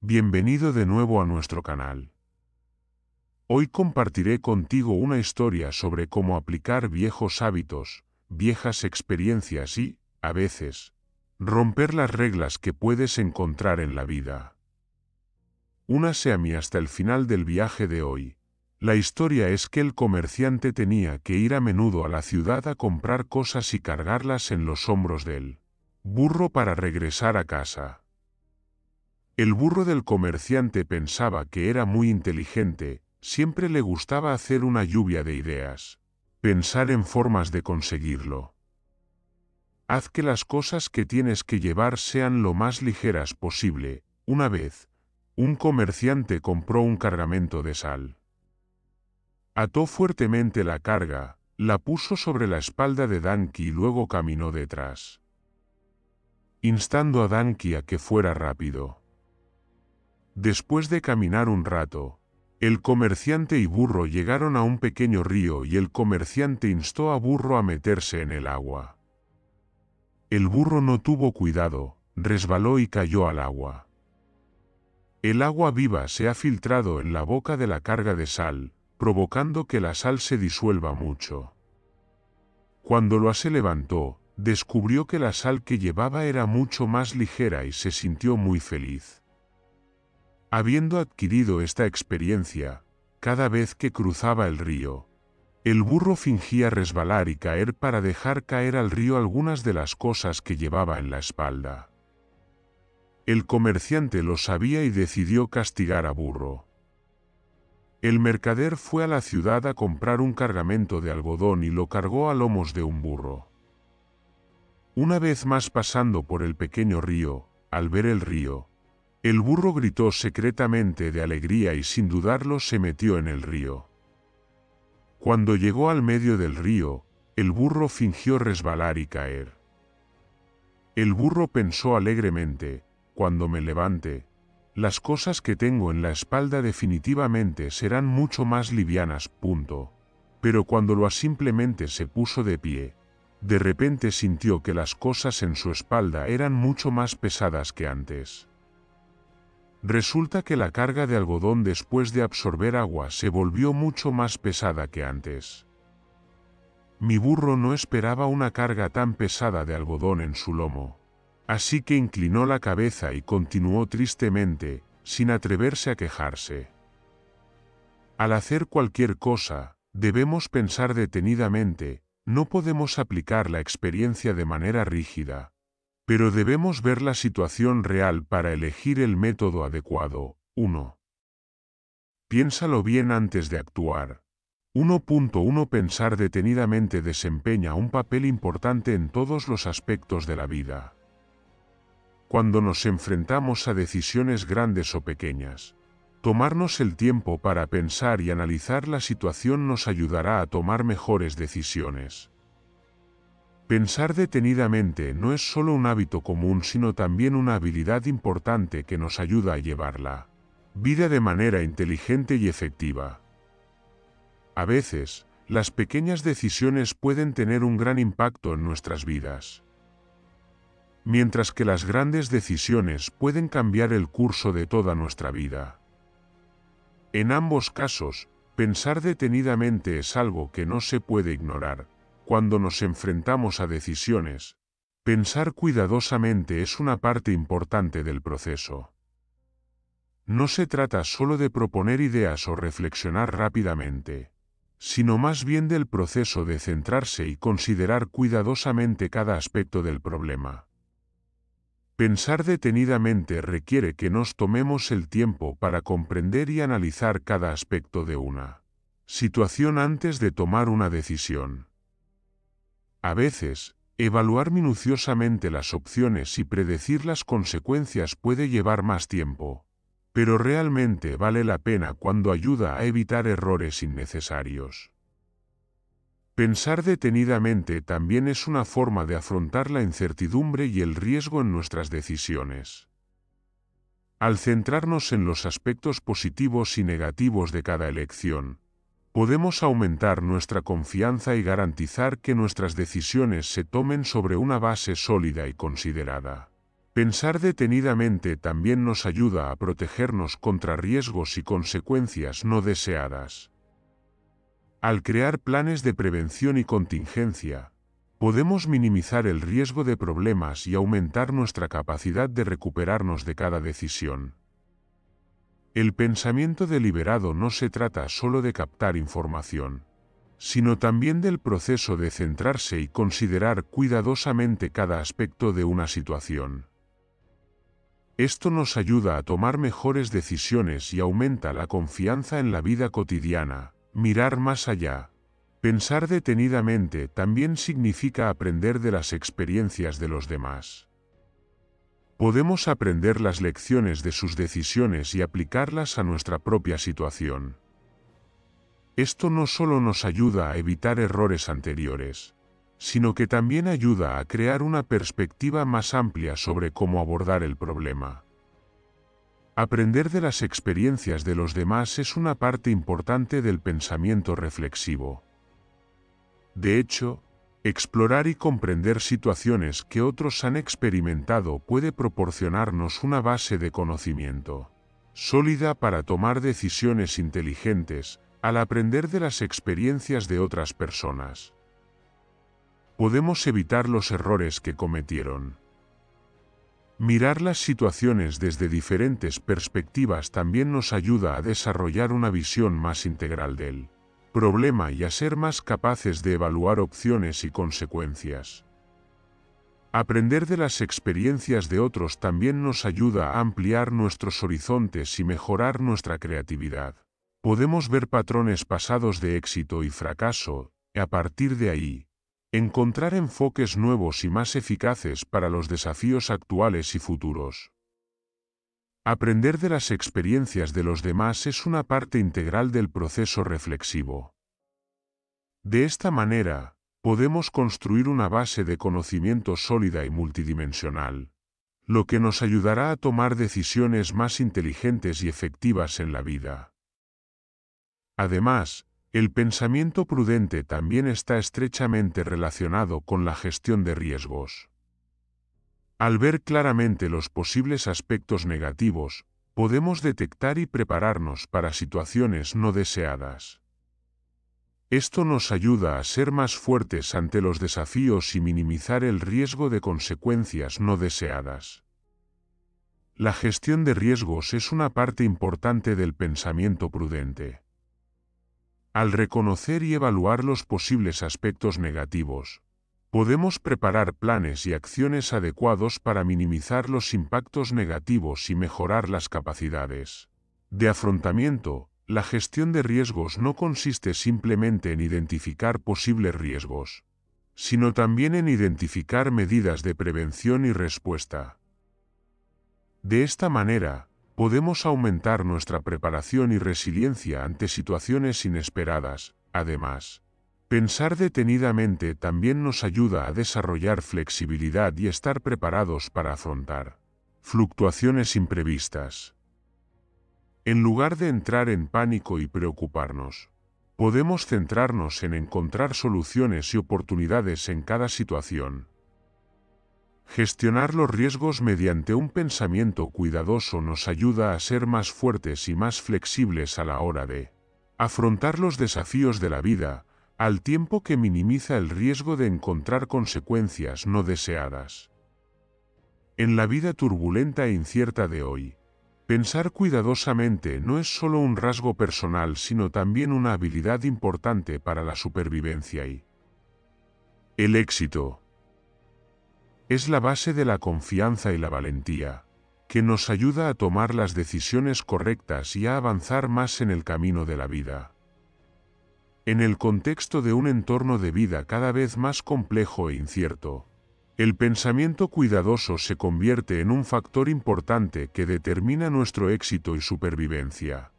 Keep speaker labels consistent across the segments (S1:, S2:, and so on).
S1: Bienvenido de nuevo a nuestro canal. Hoy compartiré contigo una historia sobre cómo aplicar viejos hábitos, viejas experiencias y, a veces, romper las reglas que puedes encontrar en la vida. Únase a mí hasta el final del viaje de hoy. La historia es que el comerciante tenía que ir a menudo a la ciudad a comprar cosas y cargarlas en los hombros del burro para regresar a casa. El burro del comerciante pensaba que era muy inteligente, siempre le gustaba hacer una lluvia de ideas, pensar en formas de conseguirlo. Haz que las cosas que tienes que llevar sean lo más ligeras posible. Una vez, un comerciante compró un cargamento de sal. Ató fuertemente la carga, la puso sobre la espalda de Danke y luego caminó detrás, instando a Danke a que fuera rápido. Después de caminar un rato, el comerciante y burro llegaron a un pequeño río y el comerciante instó a burro a meterse en el agua. El burro no tuvo cuidado, resbaló y cayó al agua. El agua viva se ha filtrado en la boca de la carga de sal, provocando que la sal se disuelva mucho. Cuando lo se levantó, descubrió que la sal que llevaba era mucho más ligera y se sintió muy feliz. Habiendo adquirido esta experiencia, cada vez que cruzaba el río, el burro fingía resbalar y caer para dejar caer al río algunas de las cosas que llevaba en la espalda. El comerciante lo sabía y decidió castigar a burro. El mercader fue a la ciudad a comprar un cargamento de algodón y lo cargó a lomos de un burro. Una vez más pasando por el pequeño río, al ver el río, el burro gritó secretamente de alegría y sin dudarlo se metió en el río. Cuando llegó al medio del río, el burro fingió resbalar y caer. El burro pensó alegremente, cuando me levante, las cosas que tengo en la espalda definitivamente serán mucho más livianas, punto. Pero cuando lo simplemente se puso de pie, de repente sintió que las cosas en su espalda eran mucho más pesadas que antes. Resulta que la carga de algodón después de absorber agua se volvió mucho más pesada que antes. Mi burro no esperaba una carga tan pesada de algodón en su lomo. Así que inclinó la cabeza y continuó tristemente, sin atreverse a quejarse. Al hacer cualquier cosa, debemos pensar detenidamente, no podemos aplicar la experiencia de manera rígida, pero debemos ver la situación real para elegir el método adecuado. 1. Piénsalo bien antes de actuar. 1.1 Pensar detenidamente desempeña un papel importante en todos los aspectos de la vida. Cuando nos enfrentamos a decisiones grandes o pequeñas, tomarnos el tiempo para pensar y analizar la situación nos ayudará a tomar mejores decisiones. Pensar detenidamente no es solo un hábito común, sino también una habilidad importante que nos ayuda a llevar la Vida de manera inteligente y efectiva. A veces, las pequeñas decisiones pueden tener un gran impacto en nuestras vidas. Mientras que las grandes decisiones pueden cambiar el curso de toda nuestra vida. En ambos casos, pensar detenidamente es algo que no se puede ignorar cuando nos enfrentamos a decisiones, pensar cuidadosamente es una parte importante del proceso. No se trata solo de proponer ideas o reflexionar rápidamente, sino más bien del proceso de centrarse y considerar cuidadosamente cada aspecto del problema. Pensar detenidamente requiere que nos tomemos el tiempo para comprender y analizar cada aspecto de una situación antes de tomar una decisión. A veces, evaluar minuciosamente las opciones y predecir las consecuencias puede llevar más tiempo, pero realmente vale la pena cuando ayuda a evitar errores innecesarios. Pensar detenidamente también es una forma de afrontar la incertidumbre y el riesgo en nuestras decisiones. Al centrarnos en los aspectos positivos y negativos de cada elección, podemos aumentar nuestra confianza y garantizar que nuestras decisiones se tomen sobre una base sólida y considerada. Pensar detenidamente también nos ayuda a protegernos contra riesgos y consecuencias no deseadas. Al crear planes de prevención y contingencia, podemos minimizar el riesgo de problemas y aumentar nuestra capacidad de recuperarnos de cada decisión. El pensamiento deliberado no se trata solo de captar información, sino también del proceso de centrarse y considerar cuidadosamente cada aspecto de una situación. Esto nos ayuda a tomar mejores decisiones y aumenta la confianza en la vida cotidiana. Mirar más allá. Pensar detenidamente también significa aprender de las experiencias de los demás podemos aprender las lecciones de sus decisiones y aplicarlas a nuestra propia situación. Esto no solo nos ayuda a evitar errores anteriores, sino que también ayuda a crear una perspectiva más amplia sobre cómo abordar el problema. Aprender de las experiencias de los demás es una parte importante del pensamiento reflexivo. De hecho, Explorar y comprender situaciones que otros han experimentado puede proporcionarnos una base de conocimiento sólida para tomar decisiones inteligentes al aprender de las experiencias de otras personas. Podemos evitar los errores que cometieron. Mirar las situaciones desde diferentes perspectivas también nos ayuda a desarrollar una visión más integral del problema y a ser más capaces de evaluar opciones y consecuencias. Aprender de las experiencias de otros también nos ayuda a ampliar nuestros horizontes y mejorar nuestra creatividad. Podemos ver patrones pasados de éxito y fracaso, y a partir de ahí, encontrar enfoques nuevos y más eficaces para los desafíos actuales y futuros. Aprender de las experiencias de los demás es una parte integral del proceso reflexivo. De esta manera, podemos construir una base de conocimiento sólida y multidimensional, lo que nos ayudará a tomar decisiones más inteligentes y efectivas en la vida. Además, el pensamiento prudente también está estrechamente relacionado con la gestión de riesgos. Al ver claramente los posibles aspectos negativos, podemos detectar y prepararnos para situaciones no deseadas. Esto nos ayuda a ser más fuertes ante los desafíos y minimizar el riesgo de consecuencias no deseadas. La gestión de riesgos es una parte importante del pensamiento prudente. Al reconocer y evaluar los posibles aspectos negativos, Podemos preparar planes y acciones adecuados para minimizar los impactos negativos y mejorar las capacidades de afrontamiento. La gestión de riesgos no consiste simplemente en identificar posibles riesgos, sino también en identificar medidas de prevención y respuesta. De esta manera, podemos aumentar nuestra preparación y resiliencia ante situaciones inesperadas, además Pensar detenidamente también nos ayuda a desarrollar flexibilidad y estar preparados para afrontar fluctuaciones imprevistas. En lugar de entrar en pánico y preocuparnos, podemos centrarnos en encontrar soluciones y oportunidades en cada situación. Gestionar los riesgos mediante un pensamiento cuidadoso nos ayuda a ser más fuertes y más flexibles a la hora de afrontar los desafíos de la vida, al tiempo que minimiza el riesgo de encontrar consecuencias no deseadas. En la vida turbulenta e incierta de hoy, pensar cuidadosamente no es solo un rasgo personal, sino también una habilidad importante para la supervivencia y el éxito. Es la base de la confianza y la valentía, que nos ayuda a tomar las decisiones correctas y a avanzar más en el camino de la vida. En el contexto de un entorno de vida cada vez más complejo e incierto, el pensamiento cuidadoso se convierte en un factor importante que determina nuestro éxito y supervivencia.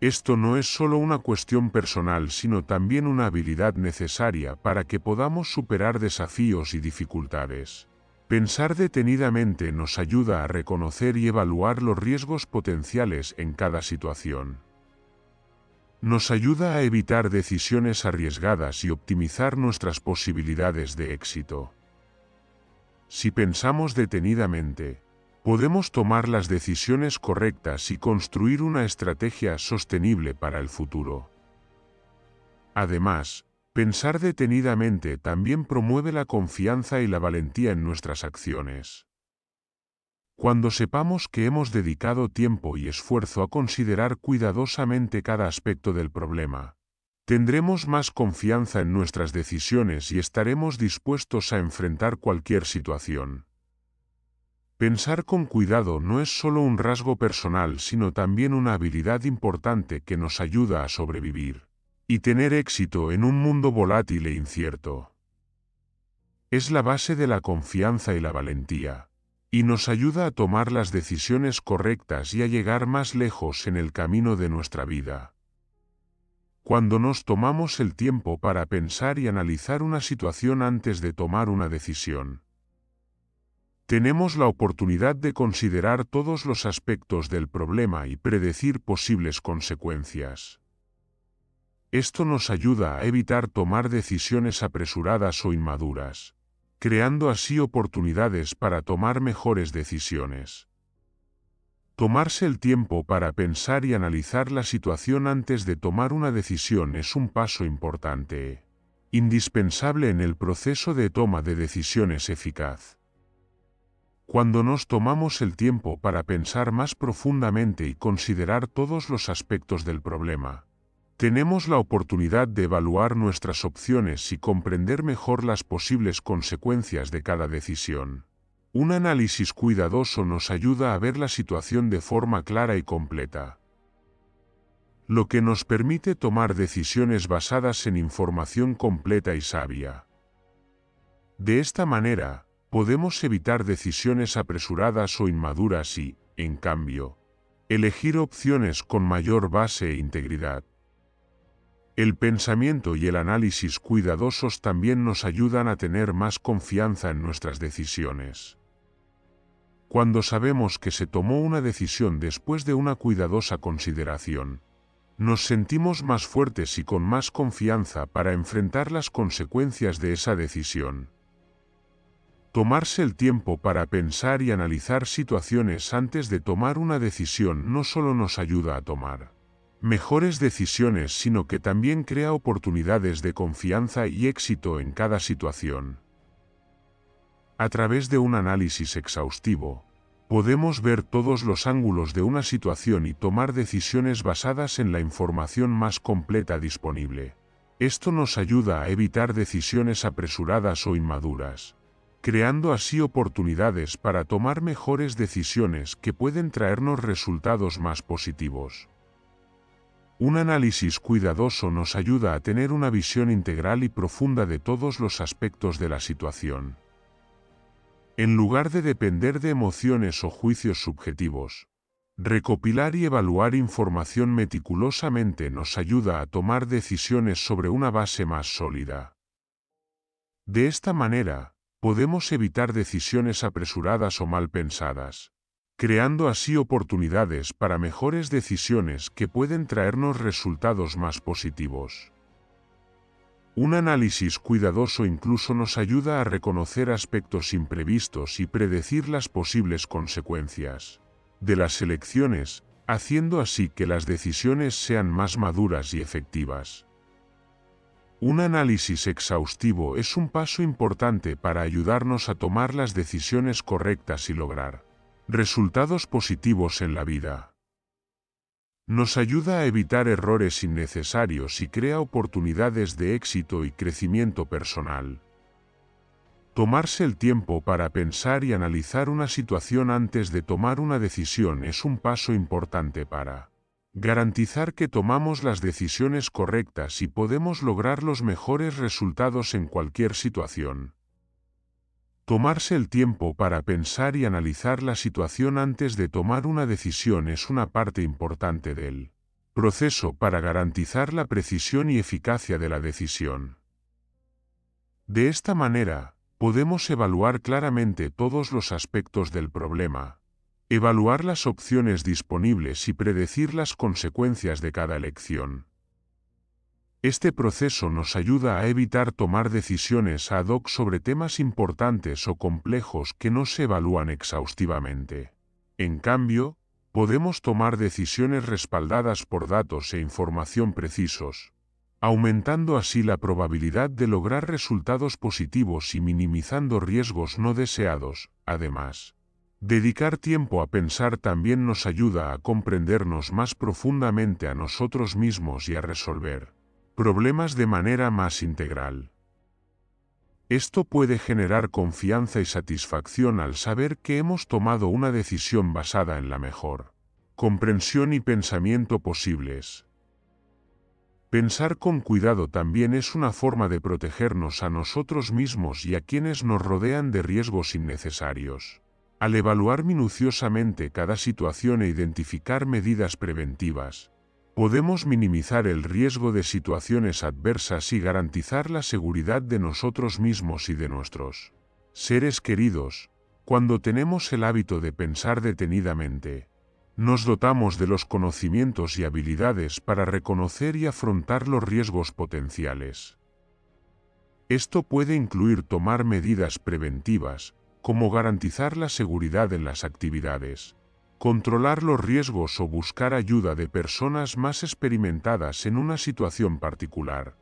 S1: Esto no es solo una cuestión personal, sino también una habilidad necesaria para que podamos superar desafíos y dificultades. Pensar detenidamente nos ayuda a reconocer y evaluar los riesgos potenciales en cada situación nos ayuda a evitar decisiones arriesgadas y optimizar nuestras posibilidades de éxito. Si pensamos detenidamente, podemos tomar las decisiones correctas y construir una estrategia sostenible para el futuro. Además, pensar detenidamente también promueve la confianza y la valentía en nuestras acciones. Cuando sepamos que hemos dedicado tiempo y esfuerzo a considerar cuidadosamente cada aspecto del problema, tendremos más confianza en nuestras decisiones y estaremos dispuestos a enfrentar cualquier situación. Pensar con cuidado no es solo un rasgo personal, sino también una habilidad importante que nos ayuda a sobrevivir y tener éxito en un mundo volátil e incierto. Es la base de la confianza y la valentía y nos ayuda a tomar las decisiones correctas y a llegar más lejos en el camino de nuestra vida. Cuando nos tomamos el tiempo para pensar y analizar una situación antes de tomar una decisión, tenemos la oportunidad de considerar todos los aspectos del problema y predecir posibles consecuencias. Esto nos ayuda a evitar tomar decisiones apresuradas o inmaduras creando así oportunidades para tomar mejores decisiones. Tomarse el tiempo para pensar y analizar la situación antes de tomar una decisión es un paso importante, indispensable en el proceso de toma de decisiones eficaz. Cuando nos tomamos el tiempo para pensar más profundamente y considerar todos los aspectos del problema, tenemos la oportunidad de evaluar nuestras opciones y comprender mejor las posibles consecuencias de cada decisión. Un análisis cuidadoso nos ayuda a ver la situación de forma clara y completa, lo que nos permite tomar decisiones basadas en información completa y sabia. De esta manera, podemos evitar decisiones apresuradas o inmaduras y, en cambio, elegir opciones con mayor base e integridad. El pensamiento y el análisis cuidadosos también nos ayudan a tener más confianza en nuestras decisiones. Cuando sabemos que se tomó una decisión después de una cuidadosa consideración, nos sentimos más fuertes y con más confianza para enfrentar las consecuencias de esa decisión. Tomarse el tiempo para pensar y analizar situaciones antes de tomar una decisión no solo nos ayuda a tomar mejores decisiones, sino que también crea oportunidades de confianza y éxito en cada situación. A través de un análisis exhaustivo, podemos ver todos los ángulos de una situación y tomar decisiones basadas en la información más completa disponible. Esto nos ayuda a evitar decisiones apresuradas o inmaduras, creando así oportunidades para tomar mejores decisiones que pueden traernos resultados más positivos. Un análisis cuidadoso nos ayuda a tener una visión integral y profunda de todos los aspectos de la situación. En lugar de depender de emociones o juicios subjetivos, recopilar y evaluar información meticulosamente nos ayuda a tomar decisiones sobre una base más sólida. De esta manera, podemos evitar decisiones apresuradas o mal pensadas, creando así oportunidades para mejores decisiones que pueden traernos resultados más positivos. Un análisis cuidadoso incluso nos ayuda a reconocer aspectos imprevistos y predecir las posibles consecuencias de las elecciones, haciendo así que las decisiones sean más maduras y efectivas. Un análisis exhaustivo es un paso importante para ayudarnos a tomar las decisiones correctas y lograr Resultados positivos en la vida. Nos ayuda a evitar errores innecesarios y crea oportunidades de éxito y crecimiento personal. Tomarse el tiempo para pensar y analizar una situación antes de tomar una decisión es un paso importante para garantizar que tomamos las decisiones correctas y podemos lograr los mejores resultados en cualquier situación. Tomarse el tiempo para pensar y analizar la situación antes de tomar una decisión es una parte importante del proceso para garantizar la precisión y eficacia de la decisión. De esta manera, podemos evaluar claramente todos los aspectos del problema, evaluar las opciones disponibles y predecir las consecuencias de cada elección. Este proceso nos ayuda a evitar tomar decisiones ad hoc sobre temas importantes o complejos que no se evalúan exhaustivamente. En cambio, podemos tomar decisiones respaldadas por datos e información precisos, aumentando así la probabilidad de lograr resultados positivos y minimizando riesgos no deseados, además. Dedicar tiempo a pensar también nos ayuda a comprendernos más profundamente a nosotros mismos y a resolver problemas de manera más integral. Esto puede generar confianza y satisfacción al saber que hemos tomado una decisión basada en la mejor comprensión y pensamiento posibles. Pensar con cuidado también es una forma de protegernos a nosotros mismos y a quienes nos rodean de riesgos innecesarios. Al evaluar minuciosamente cada situación e identificar medidas preventivas, podemos minimizar el riesgo de situaciones adversas y garantizar la seguridad de nosotros mismos y de nuestros seres queridos, cuando tenemos el hábito de pensar detenidamente. Nos dotamos de los conocimientos y habilidades para reconocer y afrontar los riesgos potenciales. Esto puede incluir tomar medidas preventivas, como garantizar la seguridad en las actividades, Controlar los riesgos o buscar ayuda de personas más experimentadas en una situación particular.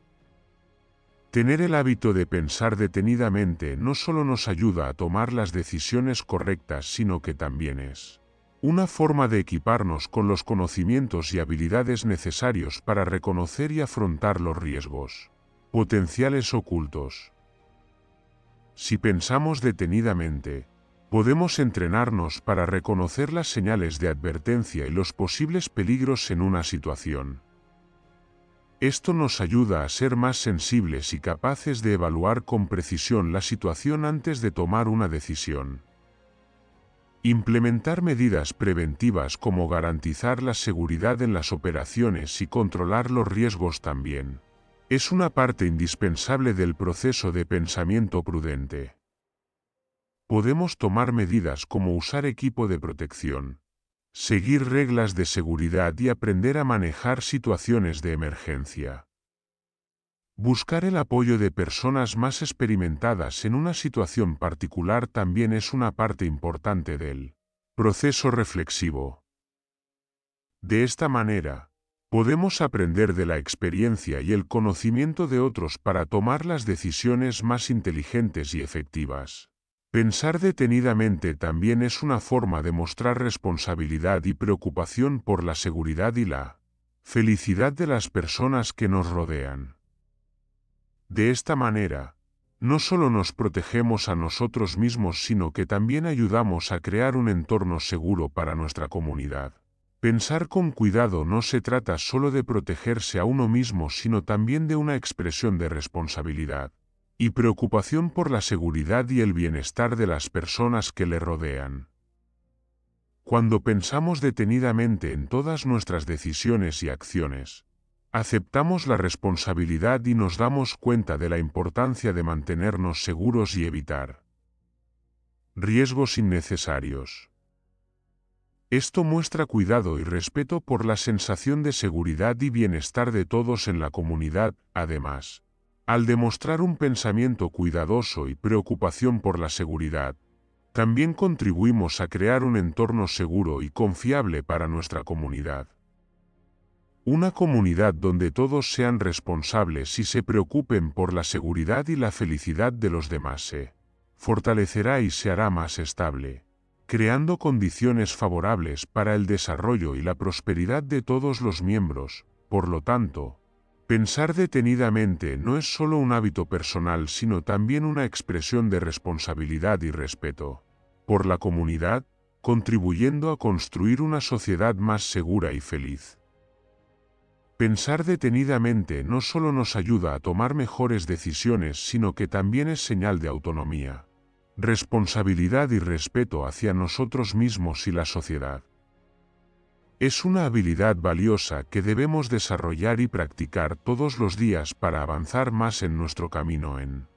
S1: Tener el hábito de pensar detenidamente no solo nos ayuda a tomar las decisiones correctas, sino que también es una forma de equiparnos con los conocimientos y habilidades necesarios para reconocer y afrontar los riesgos potenciales ocultos. Si pensamos detenidamente, Podemos entrenarnos para reconocer las señales de advertencia y los posibles peligros en una situación. Esto nos ayuda a ser más sensibles y capaces de evaluar con precisión la situación antes de tomar una decisión. Implementar medidas preventivas como garantizar la seguridad en las operaciones y controlar los riesgos también. Es una parte indispensable del proceso de pensamiento prudente. Podemos tomar medidas como usar equipo de protección, seguir reglas de seguridad y aprender a manejar situaciones de emergencia. Buscar el apoyo de personas más experimentadas en una situación particular también es una parte importante del proceso reflexivo. De esta manera, podemos aprender de la experiencia y el conocimiento de otros para tomar las decisiones más inteligentes y efectivas. Pensar detenidamente también es una forma de mostrar responsabilidad y preocupación por la seguridad y la felicidad de las personas que nos rodean. De esta manera, no solo nos protegemos a nosotros mismos, sino que también ayudamos a crear un entorno seguro para nuestra comunidad. Pensar con cuidado no se trata solo de protegerse a uno mismo, sino también de una expresión de responsabilidad y preocupación por la seguridad y el bienestar de las personas que le rodean. Cuando pensamos detenidamente en todas nuestras decisiones y acciones, aceptamos la responsabilidad y nos damos cuenta de la importancia de mantenernos seguros y evitar riesgos innecesarios. Esto muestra cuidado y respeto por la sensación de seguridad y bienestar de todos en la comunidad, además al demostrar un pensamiento cuidadoso y preocupación por la seguridad, también contribuimos a crear un entorno seguro y confiable para nuestra comunidad. Una comunidad donde todos sean responsables y se preocupen por la seguridad y la felicidad de los demás se fortalecerá y se hará más estable, creando condiciones favorables para el desarrollo y la prosperidad de todos los miembros, por lo tanto, Pensar detenidamente no es solo un hábito personal, sino también una expresión de responsabilidad y respeto por la comunidad, contribuyendo a construir una sociedad más segura y feliz. Pensar detenidamente no solo nos ayuda a tomar mejores decisiones, sino que también es señal de autonomía, responsabilidad y respeto hacia nosotros mismos y la sociedad. Es una habilidad valiosa que debemos desarrollar y practicar todos los días para avanzar más en nuestro camino en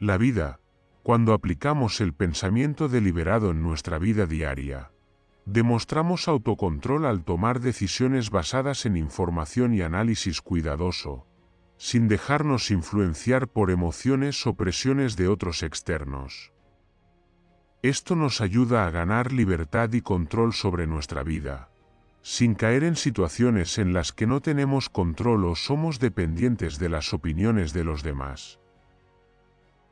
S1: la vida, cuando aplicamos el pensamiento deliberado en nuestra vida diaria. Demostramos autocontrol al tomar decisiones basadas en información y análisis cuidadoso, sin dejarnos influenciar por emociones o presiones de otros externos. Esto nos ayuda a ganar libertad y control sobre nuestra vida sin caer en situaciones en las que no tenemos control o somos dependientes de las opiniones de los demás.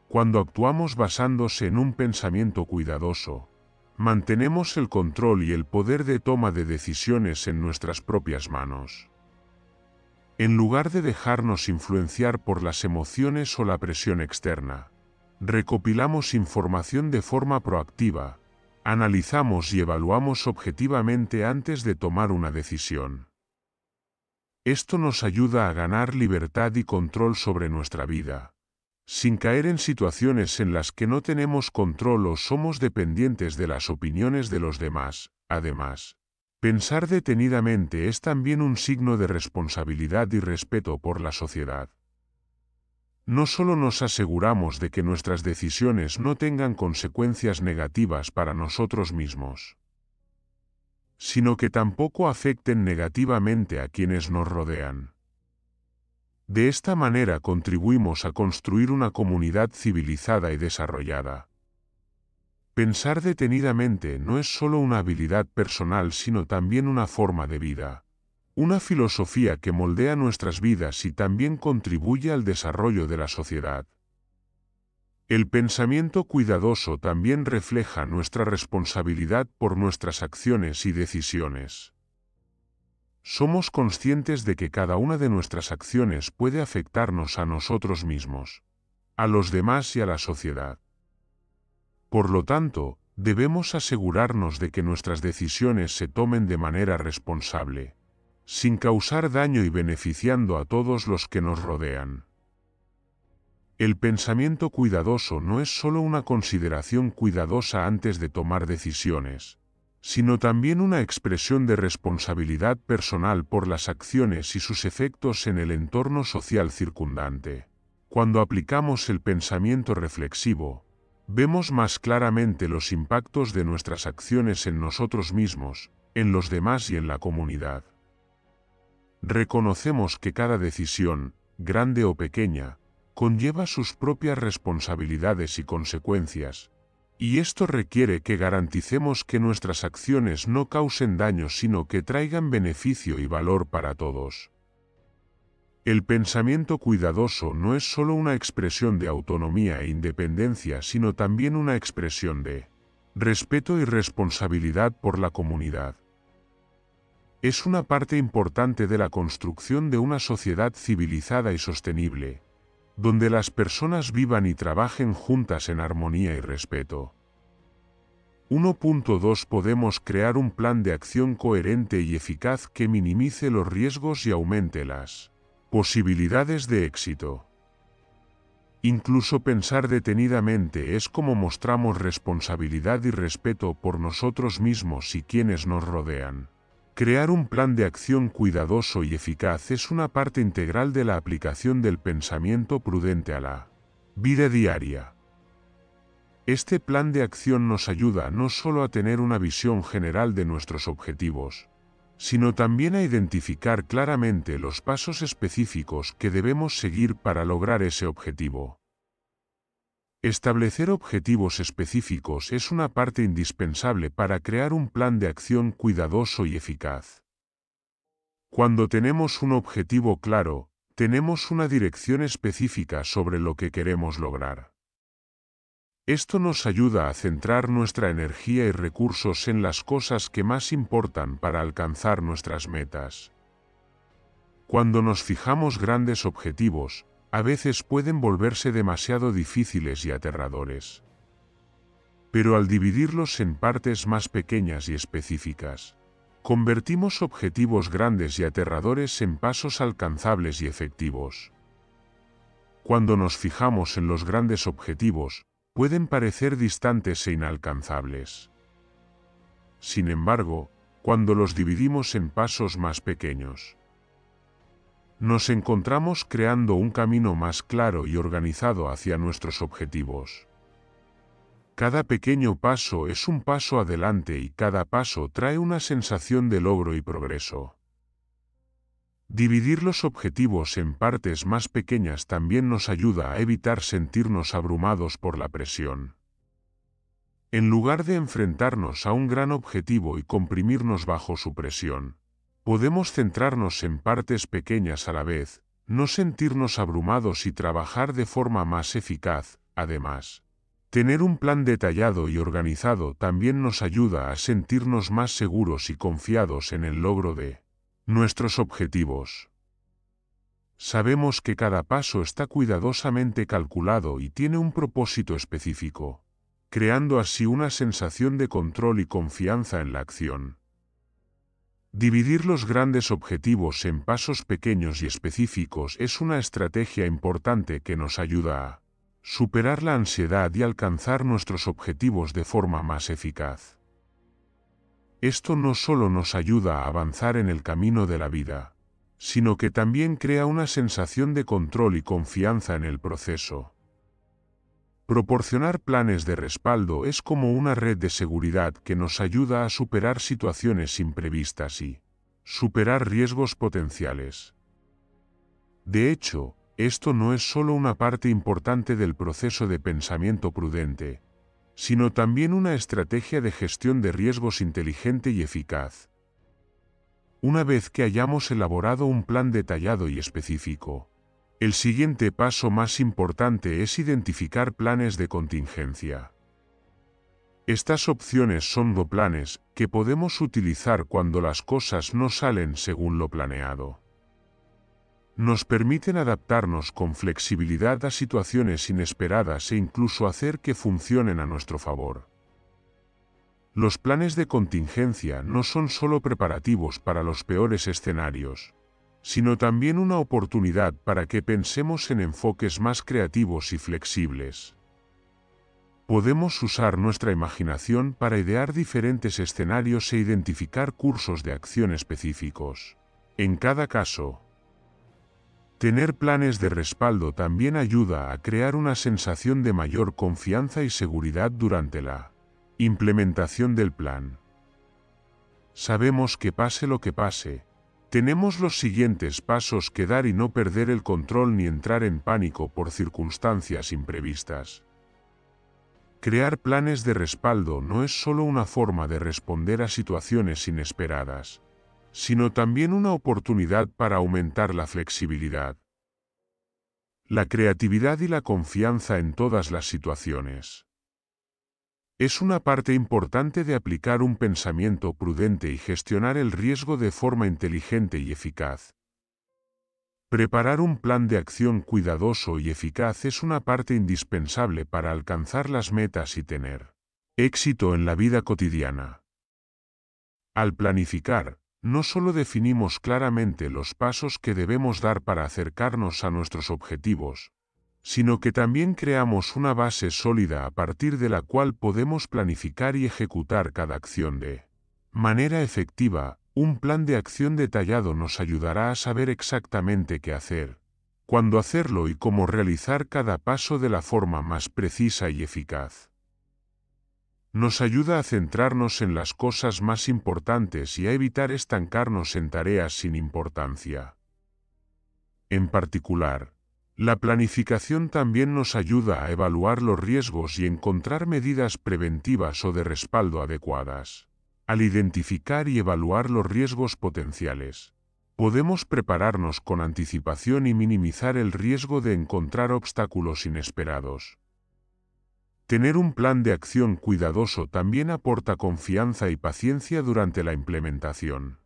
S1: Cuando actuamos basándose en un pensamiento cuidadoso, mantenemos el control y el poder de toma de decisiones en nuestras propias manos. En lugar de dejarnos influenciar por las emociones o la presión externa, recopilamos información de forma proactiva, Analizamos y evaluamos objetivamente antes de tomar una decisión. Esto nos ayuda a ganar libertad y control sobre nuestra vida, sin caer en situaciones en las que no tenemos control o somos dependientes de las opiniones de los demás. Además, pensar detenidamente es también un signo de responsabilidad y respeto por la sociedad no solo nos aseguramos de que nuestras decisiones no tengan consecuencias negativas para nosotros mismos, sino que tampoco afecten negativamente a quienes nos rodean. De esta manera contribuimos a construir una comunidad civilizada y desarrollada. Pensar detenidamente no es solo una habilidad personal, sino también una forma de vida. Una filosofía que moldea nuestras vidas y también contribuye al desarrollo de la sociedad. El pensamiento cuidadoso también refleja nuestra responsabilidad por nuestras acciones y decisiones. Somos conscientes de que cada una de nuestras acciones puede afectarnos a nosotros mismos, a los demás y a la sociedad. Por lo tanto, debemos asegurarnos de que nuestras decisiones se tomen de manera responsable sin causar daño y beneficiando a todos los que nos rodean. El pensamiento cuidadoso no es solo una consideración cuidadosa antes de tomar decisiones, sino también una expresión de responsabilidad personal por las acciones y sus efectos en el entorno social circundante. Cuando aplicamos el pensamiento reflexivo, vemos más claramente los impactos de nuestras acciones en nosotros mismos, en los demás y en la comunidad. Reconocemos que cada decisión, grande o pequeña, conlleva sus propias responsabilidades y consecuencias, y esto requiere que garanticemos que nuestras acciones no causen daño sino que traigan beneficio y valor para todos. El pensamiento cuidadoso no es solo una expresión de autonomía e independencia sino también una expresión de respeto y responsabilidad por la comunidad es una parte importante de la construcción de una sociedad civilizada y sostenible, donde las personas vivan y trabajen juntas en armonía y respeto. 1.2 Podemos crear un plan de acción coherente y eficaz que minimice los riesgos y aumente las posibilidades de éxito. Incluso pensar detenidamente es como mostramos responsabilidad y respeto por nosotros mismos y quienes nos rodean. Crear un plan de acción cuidadoso y eficaz es una parte integral de la aplicación del pensamiento prudente a la vida diaria. Este plan de acción nos ayuda no solo a tener una visión general de nuestros objetivos, sino también a identificar claramente los pasos específicos que debemos seguir para lograr ese objetivo. Establecer objetivos específicos es una parte indispensable para crear un plan de acción cuidadoso y eficaz. Cuando tenemos un objetivo claro, tenemos una dirección específica sobre lo que queremos lograr. Esto nos ayuda a centrar nuestra energía y recursos en las cosas que más importan para alcanzar nuestras metas. Cuando nos fijamos grandes objetivos, a veces pueden volverse demasiado difíciles y aterradores. Pero al dividirlos en partes más pequeñas y específicas, convertimos objetivos grandes y aterradores en pasos alcanzables y efectivos. Cuando nos fijamos en los grandes objetivos, pueden parecer distantes e inalcanzables. Sin embargo, cuando los dividimos en pasos más pequeños, nos encontramos creando un camino más claro y organizado hacia nuestros objetivos. Cada pequeño paso es un paso adelante y cada paso trae una sensación de logro y progreso. Dividir los objetivos en partes más pequeñas también nos ayuda a evitar sentirnos abrumados por la presión. En lugar de enfrentarnos a un gran objetivo y comprimirnos bajo su presión, Podemos centrarnos en partes pequeñas a la vez, no sentirnos abrumados y trabajar de forma más eficaz, además. Tener un plan detallado y organizado también nos ayuda a sentirnos más seguros y confiados en el logro de nuestros objetivos. Sabemos que cada paso está cuidadosamente calculado y tiene un propósito específico, creando así una sensación de control y confianza en la acción. Dividir los grandes objetivos en pasos pequeños y específicos es una estrategia importante que nos ayuda a superar la ansiedad y alcanzar nuestros objetivos de forma más eficaz. Esto no solo nos ayuda a avanzar en el camino de la vida, sino que también crea una sensación de control y confianza en el proceso. Proporcionar planes de respaldo es como una red de seguridad que nos ayuda a superar situaciones imprevistas y superar riesgos potenciales. De hecho, esto no es solo una parte importante del proceso de pensamiento prudente, sino también una estrategia de gestión de riesgos inteligente y eficaz. Una vez que hayamos elaborado un plan detallado y específico, el siguiente paso más importante es identificar planes de contingencia. Estas opciones son los planes que podemos utilizar cuando las cosas no salen según lo planeado. Nos permiten adaptarnos con flexibilidad a situaciones inesperadas e incluso hacer que funcionen a nuestro favor. Los planes de contingencia no son solo preparativos para los peores escenarios, sino también una oportunidad para que pensemos en enfoques más creativos y flexibles. Podemos usar nuestra imaginación para idear diferentes escenarios e identificar cursos de acción específicos. En cada caso, tener planes de respaldo también ayuda a crear una sensación de mayor confianza y seguridad durante la implementación del plan. Sabemos que pase lo que pase, tenemos los siguientes pasos que dar y no perder el control ni entrar en pánico por circunstancias imprevistas. Crear planes de respaldo no es solo una forma de responder a situaciones inesperadas, sino también una oportunidad para aumentar la flexibilidad, la creatividad y la confianza en todas las situaciones. Es una parte importante de aplicar un pensamiento prudente y gestionar el riesgo de forma inteligente y eficaz. Preparar un plan de acción cuidadoso y eficaz es una parte indispensable para alcanzar las metas y tener éxito en la vida cotidiana. Al planificar, no solo definimos claramente los pasos que debemos dar para acercarnos a nuestros objetivos, sino que también creamos una base sólida a partir de la cual podemos planificar y ejecutar cada acción de manera efectiva. Un plan de acción detallado nos ayudará a saber exactamente qué hacer, cuándo hacerlo y cómo realizar cada paso de la forma más precisa y eficaz. Nos ayuda a centrarnos en las cosas más importantes y a evitar estancarnos en tareas sin importancia. En particular, la planificación también nos ayuda a evaluar los riesgos y encontrar medidas preventivas o de respaldo adecuadas. Al identificar y evaluar los riesgos potenciales, podemos prepararnos con anticipación y minimizar el riesgo de encontrar obstáculos inesperados. Tener un plan de acción cuidadoso también aporta confianza y paciencia durante la implementación.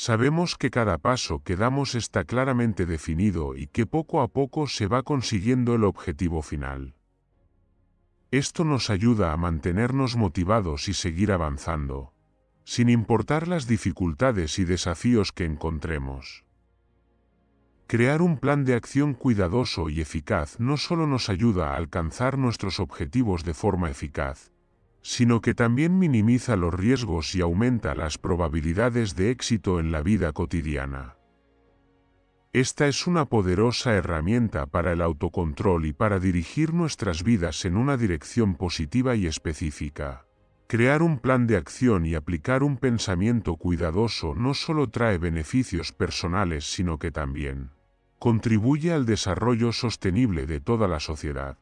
S1: Sabemos que cada paso que damos está claramente definido y que poco a poco se va consiguiendo el objetivo final. Esto nos ayuda a mantenernos motivados y seguir avanzando, sin importar las dificultades y desafíos que encontremos. Crear un plan de acción cuidadoso y eficaz no solo nos ayuda a alcanzar nuestros objetivos de forma eficaz, sino que también minimiza los riesgos y aumenta las probabilidades de éxito en la vida cotidiana. Esta es una poderosa herramienta para el autocontrol y para dirigir nuestras vidas en una dirección positiva y específica. Crear un plan de acción y aplicar un pensamiento cuidadoso no solo trae beneficios personales, sino que también contribuye al desarrollo sostenible de toda la sociedad.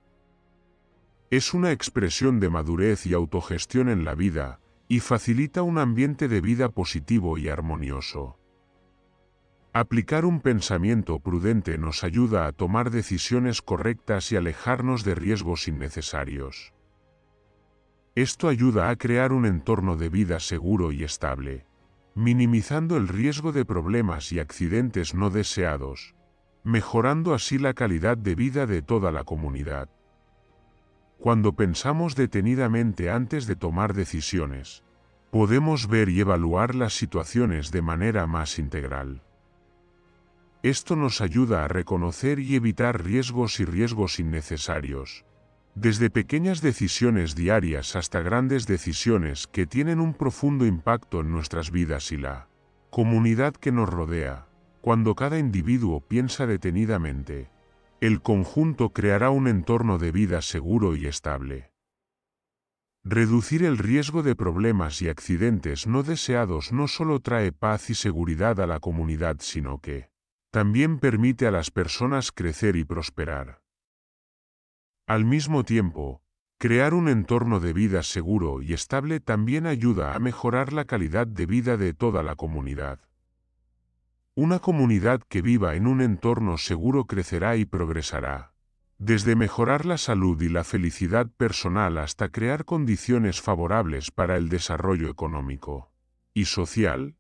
S1: Es una expresión de madurez y autogestión en la vida, y facilita un ambiente de vida positivo y armonioso. Aplicar un pensamiento prudente nos ayuda a tomar decisiones correctas y alejarnos de riesgos innecesarios. Esto ayuda a crear un entorno de vida seguro y estable, minimizando el riesgo de problemas y accidentes no deseados, mejorando así la calidad de vida de toda la comunidad. Cuando pensamos detenidamente antes de tomar decisiones, podemos ver y evaluar las situaciones de manera más integral. Esto nos ayuda a reconocer y evitar riesgos y riesgos innecesarios, desde pequeñas decisiones diarias hasta grandes decisiones que tienen un profundo impacto en nuestras vidas y la comunidad que nos rodea, cuando cada individuo piensa detenidamente el conjunto creará un entorno de vida seguro y estable. Reducir el riesgo de problemas y accidentes no deseados no solo trae paz y seguridad a la comunidad, sino que también permite a las personas crecer y prosperar. Al mismo tiempo, crear un entorno de vida seguro y estable también ayuda a mejorar la calidad de vida de toda la comunidad. Una comunidad que viva en un entorno seguro crecerá y progresará. Desde mejorar la salud y la felicidad personal hasta crear condiciones favorables para el desarrollo económico y social.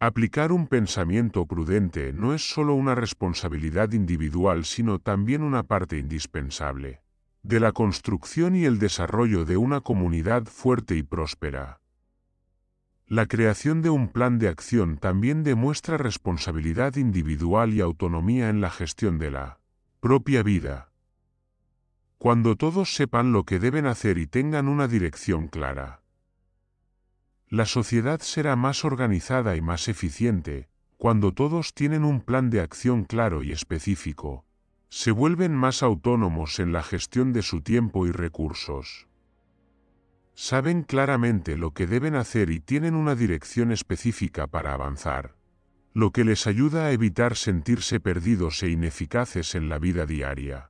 S1: Aplicar un pensamiento prudente no es solo una responsabilidad individual, sino también una parte indispensable de la construcción y el desarrollo de una comunidad fuerte y próspera. La creación de un plan de acción también demuestra responsabilidad individual y autonomía en la gestión de la propia vida. Cuando todos sepan lo que deben hacer y tengan una dirección clara, la sociedad será más organizada y más eficiente, cuando todos tienen un plan de acción claro y específico. Se vuelven más autónomos en la gestión de su tiempo y recursos. Saben claramente lo que deben hacer y tienen una dirección específica para avanzar, lo que les ayuda a evitar sentirse perdidos e ineficaces en la vida diaria.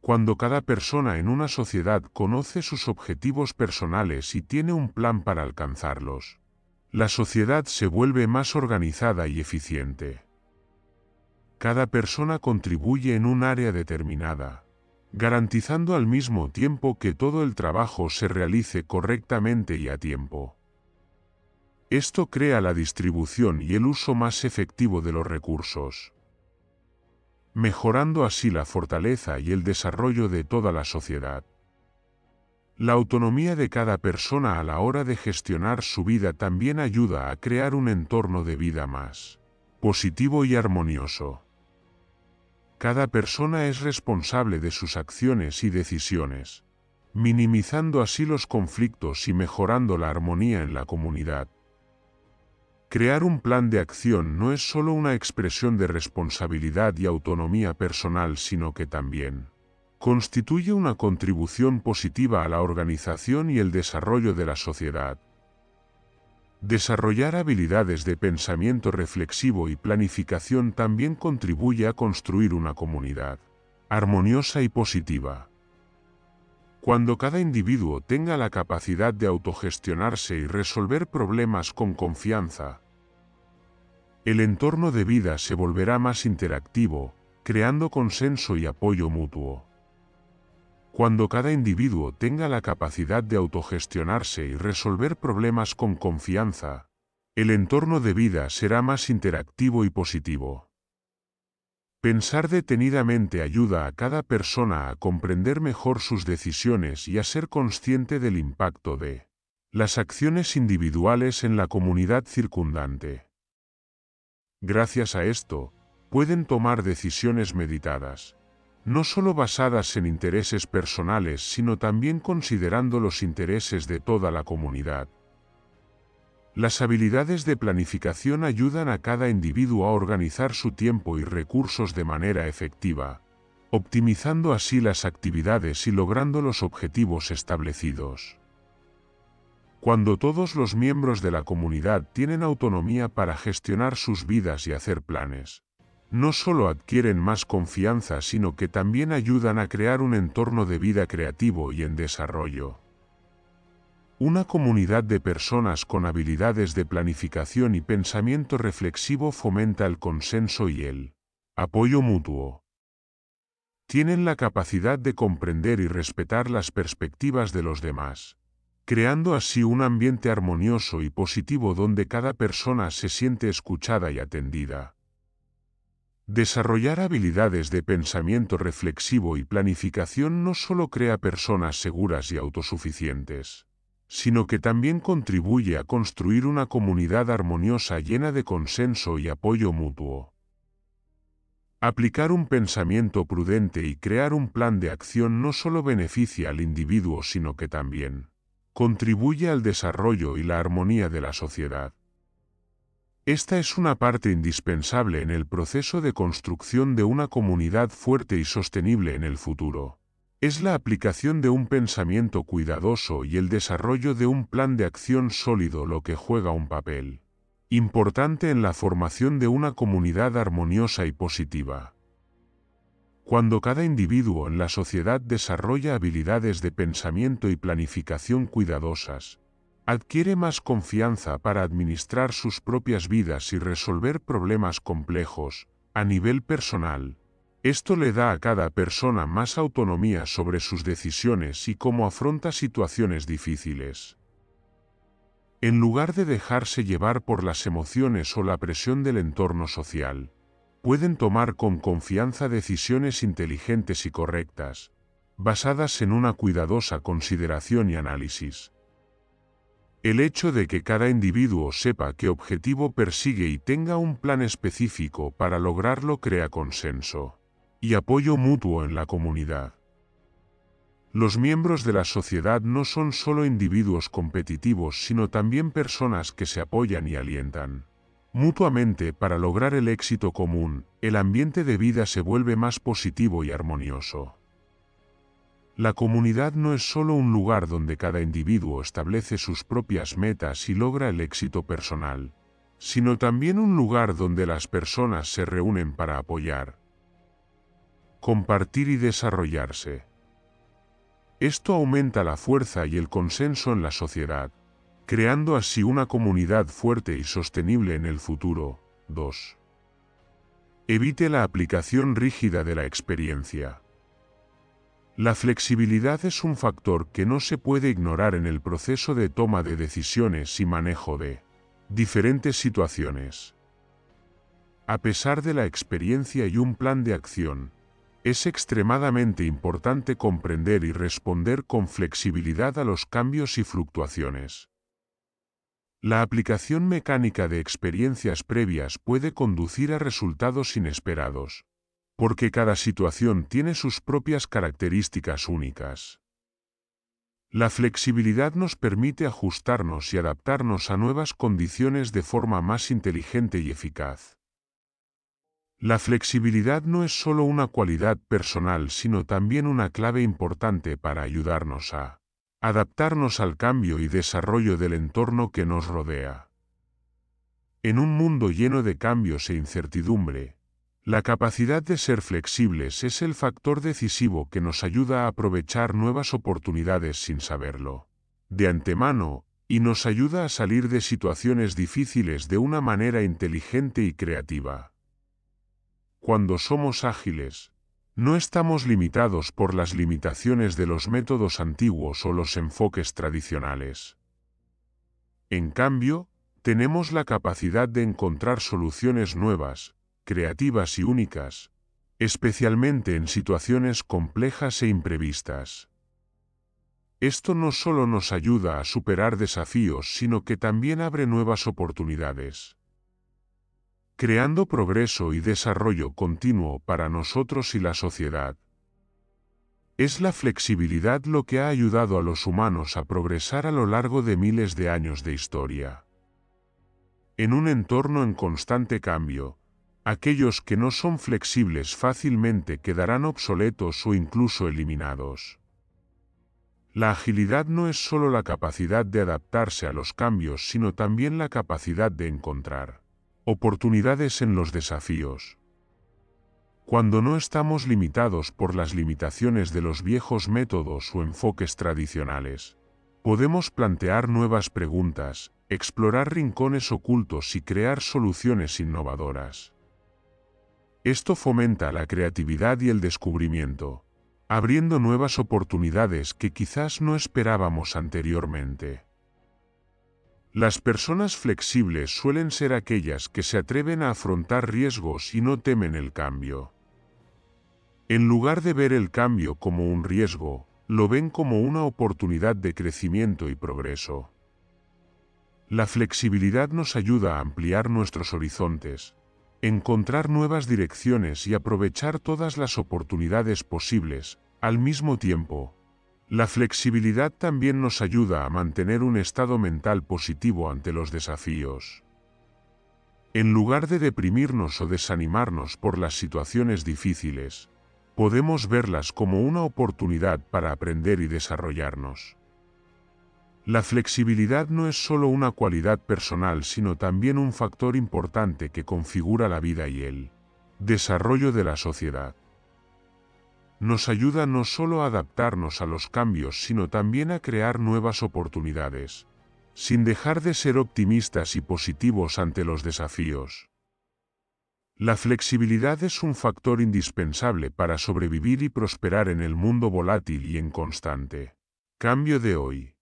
S1: Cuando cada persona en una sociedad conoce sus objetivos personales y tiene un plan para alcanzarlos, la sociedad se vuelve más organizada y eficiente. Cada persona contribuye en un área determinada, garantizando al mismo tiempo que todo el trabajo se realice correctamente y a tiempo. Esto crea la distribución y el uso más efectivo de los recursos, mejorando así la fortaleza y el desarrollo de toda la sociedad. La autonomía de cada persona a la hora de gestionar su vida también ayuda a crear un entorno de vida más positivo y armonioso. Cada persona es responsable de sus acciones y decisiones, minimizando así los conflictos y mejorando la armonía en la comunidad. Crear un plan de acción no es solo una expresión de responsabilidad y autonomía personal, sino que también constituye una contribución positiva a la organización y el desarrollo de la sociedad. Desarrollar habilidades de pensamiento reflexivo y planificación también contribuye a construir una comunidad armoniosa y positiva. Cuando cada individuo tenga la capacidad de autogestionarse y resolver problemas con confianza, el entorno de vida se volverá más interactivo, creando consenso y apoyo mutuo. Cuando cada individuo tenga la capacidad de autogestionarse y resolver problemas con confianza, el entorno de vida será más interactivo y positivo. Pensar detenidamente ayuda a cada persona a comprender mejor sus decisiones y a ser consciente del impacto de las acciones individuales en la comunidad circundante. Gracias a esto, pueden tomar decisiones meditadas no solo basadas en intereses personales, sino también considerando los intereses de toda la comunidad. Las habilidades de planificación ayudan a cada individuo a organizar su tiempo y recursos de manera efectiva, optimizando así las actividades y logrando los objetivos establecidos. Cuando todos los miembros de la comunidad tienen autonomía para gestionar sus vidas y hacer planes, no solo adquieren más confianza, sino que también ayudan a crear un entorno de vida creativo y en desarrollo. Una comunidad de personas con habilidades de planificación y pensamiento reflexivo fomenta el consenso y el apoyo mutuo. Tienen la capacidad de comprender y respetar las perspectivas de los demás, creando así un ambiente armonioso y positivo donde cada persona se siente escuchada y atendida. Desarrollar habilidades de pensamiento reflexivo y planificación no solo crea personas seguras y autosuficientes, sino que también contribuye a construir una comunidad armoniosa llena de consenso y apoyo mutuo. Aplicar un pensamiento prudente y crear un plan de acción no solo beneficia al individuo, sino que también contribuye al desarrollo y la armonía de la sociedad. Esta es una parte indispensable en el proceso de construcción de una comunidad fuerte y sostenible en el futuro. Es la aplicación de un pensamiento cuidadoso y el desarrollo de un plan de acción sólido lo que juega un papel importante en la formación de una comunidad armoniosa y positiva. Cuando cada individuo en la sociedad desarrolla habilidades de pensamiento y planificación cuidadosas, adquiere más confianza para administrar sus propias vidas y resolver problemas complejos, a nivel personal. Esto le da a cada persona más autonomía sobre sus decisiones y cómo afronta situaciones difíciles. En lugar de dejarse llevar por las emociones o la presión del entorno social, pueden tomar con confianza decisiones inteligentes y correctas, basadas en una cuidadosa consideración y análisis. El hecho de que cada individuo sepa qué objetivo persigue y tenga un plan específico para lograrlo crea consenso y apoyo mutuo en la comunidad. Los miembros de la sociedad no son solo individuos competitivos, sino también personas que se apoyan y alientan. Mutuamente para lograr el éxito común, el ambiente de vida se vuelve más positivo y armonioso. La comunidad no es solo un lugar donde cada individuo establece sus propias metas y logra el éxito personal, sino también un lugar donde las personas se reúnen para apoyar, compartir y desarrollarse. Esto aumenta la fuerza y el consenso en la sociedad, creando así una comunidad fuerte y sostenible en el futuro. 2. Evite la aplicación rígida de la experiencia. La flexibilidad es un factor que no se puede ignorar en el proceso de toma de decisiones y manejo de diferentes situaciones. A pesar de la experiencia y un plan de acción, es extremadamente importante comprender y responder con flexibilidad a los cambios y fluctuaciones. La aplicación mecánica de experiencias previas puede conducir a resultados inesperados, porque cada situación tiene sus propias características únicas. La flexibilidad nos permite ajustarnos y adaptarnos a nuevas condiciones de forma más inteligente y eficaz. La flexibilidad no es solo una cualidad personal, sino también una clave importante para ayudarnos a adaptarnos al cambio y desarrollo del entorno que nos rodea. En un mundo lleno de cambios e incertidumbre, la capacidad de ser flexibles es el factor decisivo que nos ayuda a aprovechar nuevas oportunidades sin saberlo. De antemano, y nos ayuda a salir de situaciones difíciles de una manera inteligente y creativa. Cuando somos ágiles, no estamos limitados por las limitaciones de los métodos antiguos o los enfoques tradicionales. En cambio, tenemos la capacidad de encontrar soluciones nuevas, creativas y únicas, especialmente en situaciones complejas e imprevistas. Esto no solo nos ayuda a superar desafíos, sino que también abre nuevas oportunidades, creando progreso y desarrollo continuo para nosotros y la sociedad. Es la flexibilidad lo que ha ayudado a los humanos a progresar a lo largo de miles de años de historia. En un entorno en constante cambio, aquellos que no son flexibles fácilmente quedarán obsoletos o incluso eliminados. La agilidad no es solo la capacidad de adaptarse a los cambios, sino también la capacidad de encontrar oportunidades en los desafíos. Cuando no estamos limitados por las limitaciones de los viejos métodos o enfoques tradicionales, podemos plantear nuevas preguntas, explorar rincones ocultos y crear soluciones innovadoras. Esto fomenta la creatividad y el descubrimiento, abriendo nuevas oportunidades que quizás no esperábamos anteriormente. Las personas flexibles suelen ser aquellas que se atreven a afrontar riesgos y no temen el cambio. En lugar de ver el cambio como un riesgo, lo ven como una oportunidad de crecimiento y progreso. La flexibilidad nos ayuda a ampliar nuestros horizontes, encontrar nuevas direcciones y aprovechar todas las oportunidades posibles, al mismo tiempo. La flexibilidad también nos ayuda a mantener un estado mental positivo ante los desafíos. En lugar de deprimirnos o desanimarnos por las situaciones difíciles, podemos verlas como una oportunidad para aprender y desarrollarnos. La flexibilidad no es solo una cualidad personal, sino también un factor importante que configura la vida y el desarrollo de la sociedad. Nos ayuda no solo a adaptarnos a los cambios, sino también a crear nuevas oportunidades, sin dejar de ser optimistas y positivos ante los desafíos. La flexibilidad es un factor indispensable para sobrevivir y prosperar en el mundo volátil y en constante cambio de hoy.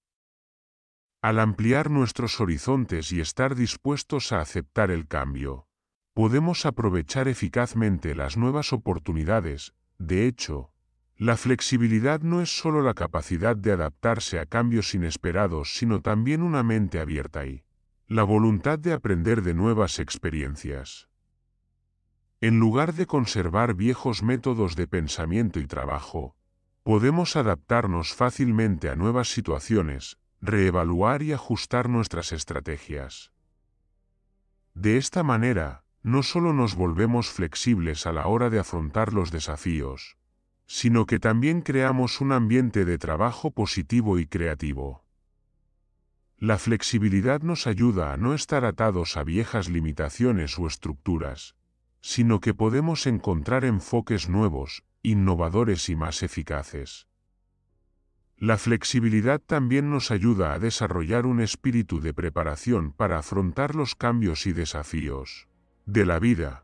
S1: Al ampliar nuestros horizontes y estar dispuestos a aceptar el cambio, podemos aprovechar eficazmente las nuevas oportunidades. De hecho, la flexibilidad no es solo la capacidad de adaptarse a cambios inesperados, sino también una mente abierta y la voluntad de aprender de nuevas experiencias. En lugar de conservar viejos métodos de pensamiento y trabajo, podemos adaptarnos fácilmente a nuevas situaciones, reevaluar y ajustar nuestras estrategias. De esta manera, no solo nos volvemos flexibles a la hora de afrontar los desafíos, sino que también creamos un ambiente de trabajo positivo y creativo. La flexibilidad nos ayuda a no estar atados a viejas limitaciones o estructuras, sino que podemos encontrar enfoques nuevos, innovadores y más eficaces. La flexibilidad también nos ayuda a desarrollar un espíritu de preparación para afrontar los cambios y desafíos de la vida.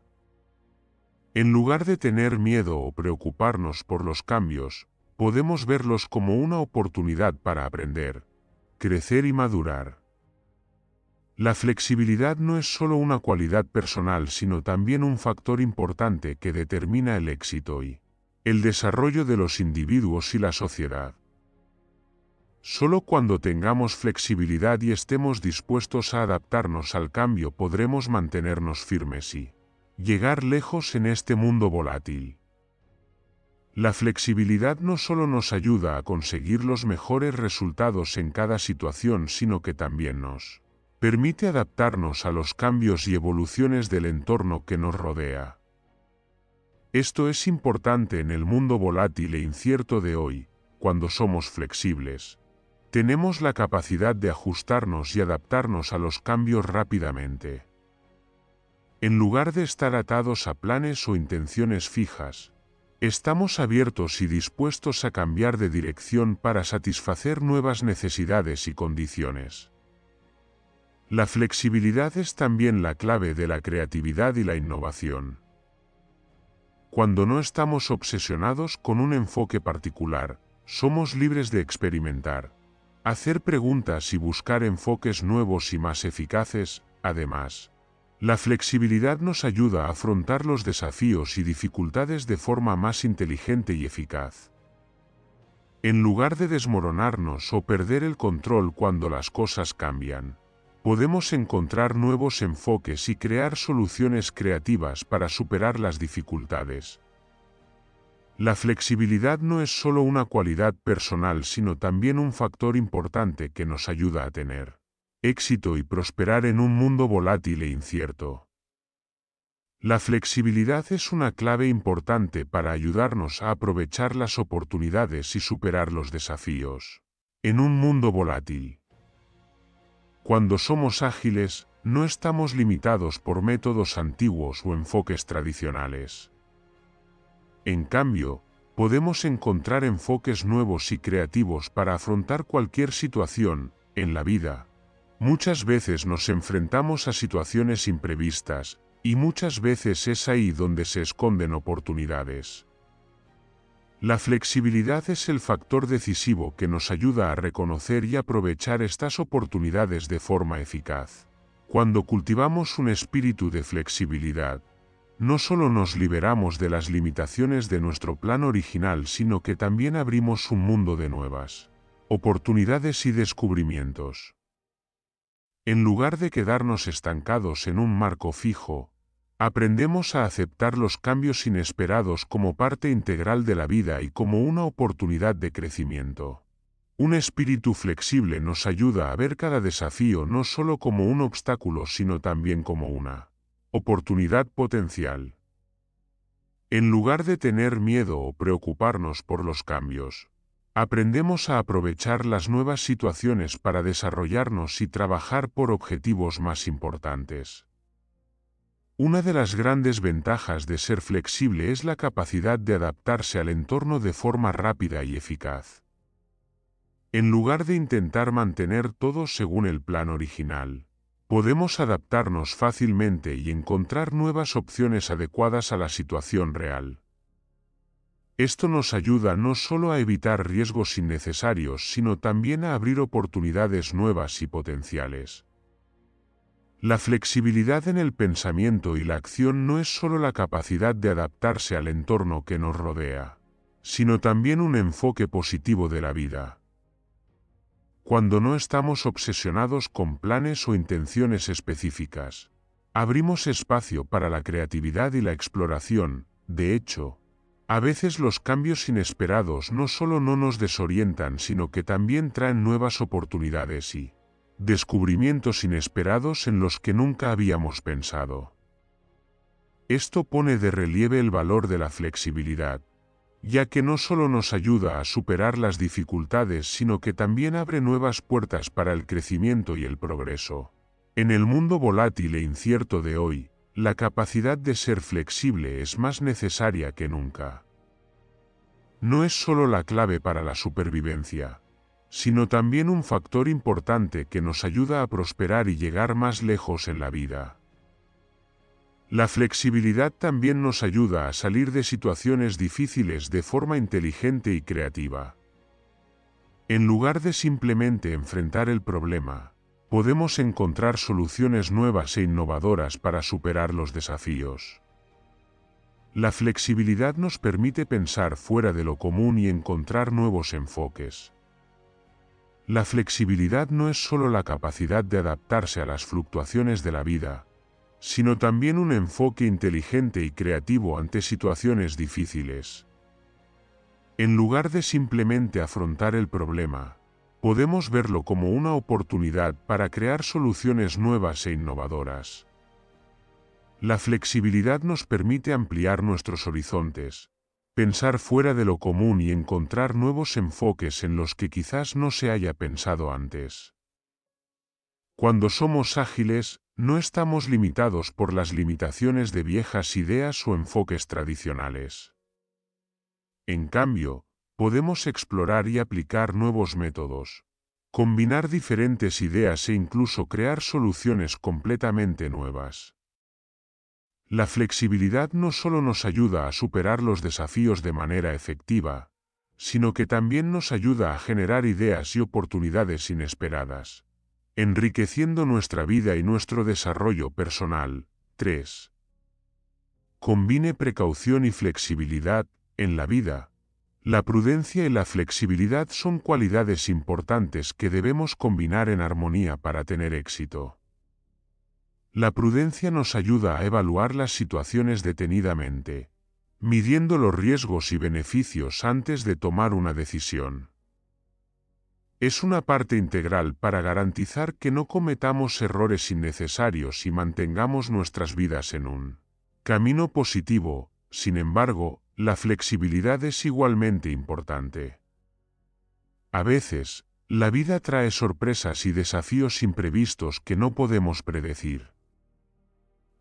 S1: En lugar de tener miedo o preocuparnos por los cambios, podemos verlos como una oportunidad para aprender, crecer y madurar. La flexibilidad no es solo una cualidad personal, sino también un factor importante que determina el éxito y el desarrollo de los individuos y la sociedad. Solo cuando tengamos flexibilidad y estemos dispuestos a adaptarnos al cambio podremos mantenernos firmes y llegar lejos en este mundo volátil. La flexibilidad no solo nos ayuda a conseguir los mejores resultados en cada situación, sino que también nos permite adaptarnos a los cambios y evoluciones del entorno que nos rodea. Esto es importante en el mundo volátil e incierto de hoy, cuando somos flexibles tenemos la capacidad de ajustarnos y adaptarnos a los cambios rápidamente. En lugar de estar atados a planes o intenciones fijas, estamos abiertos y dispuestos a cambiar de dirección para satisfacer nuevas necesidades y condiciones. La flexibilidad es también la clave de la creatividad y la innovación. Cuando no estamos obsesionados con un enfoque particular, somos libres de experimentar, Hacer preguntas y buscar enfoques nuevos y más eficaces, además. La flexibilidad nos ayuda a afrontar los desafíos y dificultades de forma más inteligente y eficaz. En lugar de desmoronarnos o perder el control cuando las cosas cambian, podemos encontrar nuevos enfoques y crear soluciones creativas para superar las dificultades. La flexibilidad no es solo una cualidad personal, sino también un factor importante que nos ayuda a tener éxito y prosperar en un mundo volátil e incierto. La flexibilidad es una clave importante para ayudarnos a aprovechar las oportunidades y superar los desafíos en un mundo volátil. Cuando somos ágiles, no estamos limitados por métodos antiguos o enfoques tradicionales. En cambio, podemos encontrar enfoques nuevos y creativos para afrontar cualquier situación en la vida. Muchas veces nos enfrentamos a situaciones imprevistas, y muchas veces es ahí donde se esconden oportunidades. La flexibilidad es el factor decisivo que nos ayuda a reconocer y aprovechar estas oportunidades de forma eficaz. Cuando cultivamos un espíritu de flexibilidad, no solo nos liberamos de las limitaciones de nuestro plan original, sino que también abrimos un mundo de nuevas oportunidades y descubrimientos. En lugar de quedarnos estancados en un marco fijo, aprendemos a aceptar los cambios inesperados como parte integral de la vida y como una oportunidad de crecimiento. Un espíritu flexible nos ayuda a ver cada desafío no solo como un obstáculo, sino también como una Oportunidad potencial. En lugar de tener miedo o preocuparnos por los cambios, aprendemos a aprovechar las nuevas situaciones para desarrollarnos y trabajar por objetivos más importantes. Una de las grandes ventajas de ser flexible es la capacidad de adaptarse al entorno de forma rápida y eficaz. En lugar de intentar mantener todo según el plan original, podemos adaptarnos fácilmente y encontrar nuevas opciones adecuadas a la situación real. Esto nos ayuda no solo a evitar riesgos innecesarios, sino también a abrir oportunidades nuevas y potenciales. La flexibilidad en el pensamiento y la acción no es solo la capacidad de adaptarse al entorno que nos rodea, sino también un enfoque positivo de la vida. Cuando no estamos obsesionados con planes o intenciones específicas, abrimos espacio para la creatividad y la exploración. De hecho, a veces los cambios inesperados no solo no nos desorientan, sino que también traen nuevas oportunidades y descubrimientos inesperados en los que nunca habíamos pensado. Esto pone de relieve el valor de la flexibilidad, ya que no solo nos ayuda a superar las dificultades, sino que también abre nuevas puertas para el crecimiento y el progreso. En el mundo volátil e incierto de hoy, la capacidad de ser flexible es más necesaria que nunca. No es solo la clave para la supervivencia, sino también un factor importante que nos ayuda a prosperar y llegar más lejos en la vida. La flexibilidad también nos ayuda a salir de situaciones difíciles de forma inteligente y creativa. En lugar de simplemente enfrentar el problema, podemos encontrar soluciones nuevas e innovadoras para superar los desafíos. La flexibilidad nos permite pensar fuera de lo común y encontrar nuevos enfoques. La flexibilidad no es solo la capacidad de adaptarse a las fluctuaciones de la vida, sino también un enfoque inteligente y creativo ante situaciones difíciles. En lugar de simplemente afrontar el problema, podemos verlo como una oportunidad para crear soluciones nuevas e innovadoras. La flexibilidad nos permite ampliar nuestros horizontes, pensar fuera de lo común y encontrar nuevos enfoques en los que quizás no se haya pensado antes. Cuando somos ágiles, no estamos limitados por las limitaciones de viejas ideas o enfoques tradicionales. En cambio, podemos explorar y aplicar nuevos métodos, combinar diferentes ideas e incluso crear soluciones completamente nuevas. La flexibilidad no solo nos ayuda a superar los desafíos de manera efectiva, sino que también nos ayuda a generar ideas y oportunidades inesperadas enriqueciendo nuestra vida y nuestro desarrollo personal. 3. Combine precaución y flexibilidad en la vida. La prudencia y la flexibilidad son cualidades importantes que debemos combinar en armonía para tener éxito. La prudencia nos ayuda a evaluar las situaciones detenidamente, midiendo los riesgos y beneficios antes de tomar una decisión es una parte integral para garantizar que no cometamos errores innecesarios y mantengamos nuestras vidas en un camino positivo, sin embargo, la flexibilidad es igualmente importante. A veces, la vida trae sorpresas y desafíos imprevistos que no podemos predecir.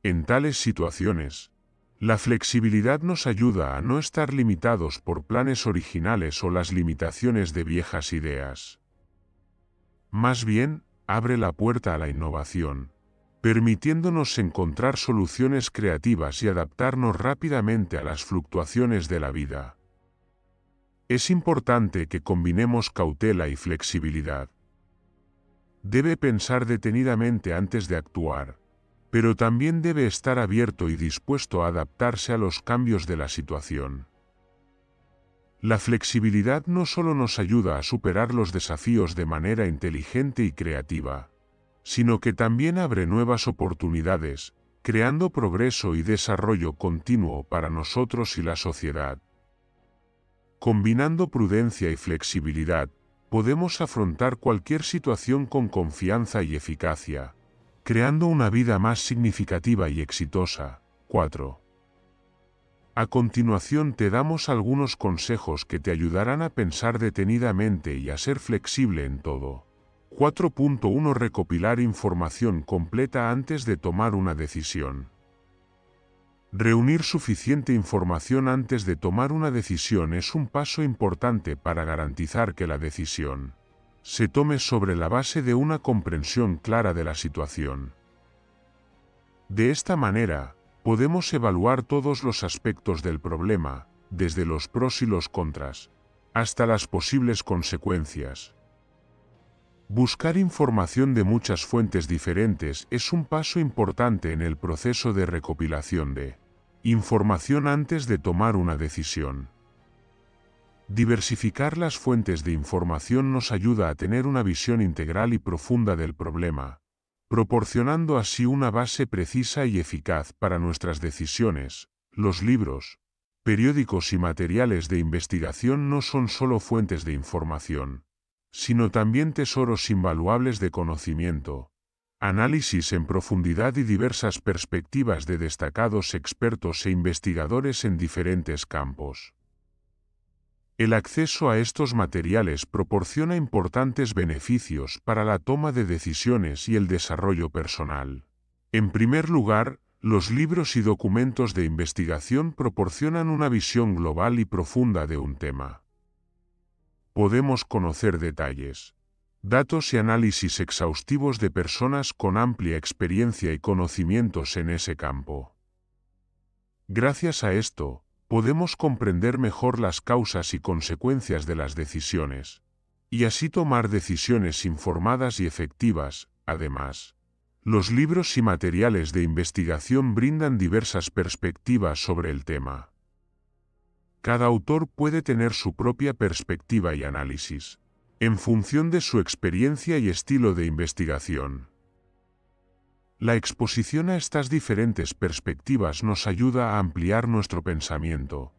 S1: En tales situaciones, la flexibilidad nos ayuda a no estar limitados por planes originales o las limitaciones de viejas ideas. Más bien, abre la puerta a la innovación, permitiéndonos encontrar soluciones creativas y adaptarnos rápidamente a las fluctuaciones de la vida. Es importante que combinemos cautela y flexibilidad. Debe pensar detenidamente antes de actuar, pero también debe estar abierto y dispuesto a adaptarse a los cambios de la situación. La flexibilidad no solo nos ayuda a superar los desafíos de manera inteligente y creativa, sino que también abre nuevas oportunidades, creando progreso y desarrollo continuo para nosotros y la sociedad. Combinando prudencia y flexibilidad, podemos afrontar cualquier situación con confianza y eficacia, creando una vida más significativa y exitosa. 4. A continuación te damos algunos consejos que te ayudarán a pensar detenidamente y a ser flexible en todo. 4.1 Recopilar información completa antes de tomar una decisión. Reunir suficiente información antes de tomar una decisión es un paso importante para garantizar que la decisión se tome sobre la base de una comprensión clara de la situación. De esta manera, Podemos evaluar todos los aspectos del problema, desde los pros y los contras, hasta las posibles consecuencias. Buscar información de muchas fuentes diferentes es un paso importante en el proceso de recopilación de información antes de tomar una decisión. Diversificar las fuentes de información nos ayuda a tener una visión integral y profunda del problema, proporcionando así una base precisa y eficaz para nuestras decisiones. Los libros, periódicos y materiales de investigación no son solo fuentes de información, sino también tesoros invaluables de conocimiento, análisis en profundidad y diversas perspectivas de destacados expertos e investigadores en diferentes campos. El acceso a estos materiales proporciona importantes beneficios para la toma de decisiones y el desarrollo personal. En primer lugar, los libros y documentos de investigación proporcionan una visión global y profunda de un tema. Podemos conocer detalles, datos y análisis exhaustivos de personas con amplia experiencia y conocimientos en ese campo. Gracias a esto, podemos comprender mejor las causas y consecuencias de las decisiones, y así tomar decisiones informadas y efectivas, además. Los libros y materiales de investigación brindan diversas perspectivas sobre el tema. Cada autor puede tener su propia perspectiva y análisis, en función de su experiencia y estilo de investigación. La exposición a estas diferentes perspectivas nos ayuda a ampliar nuestro pensamiento,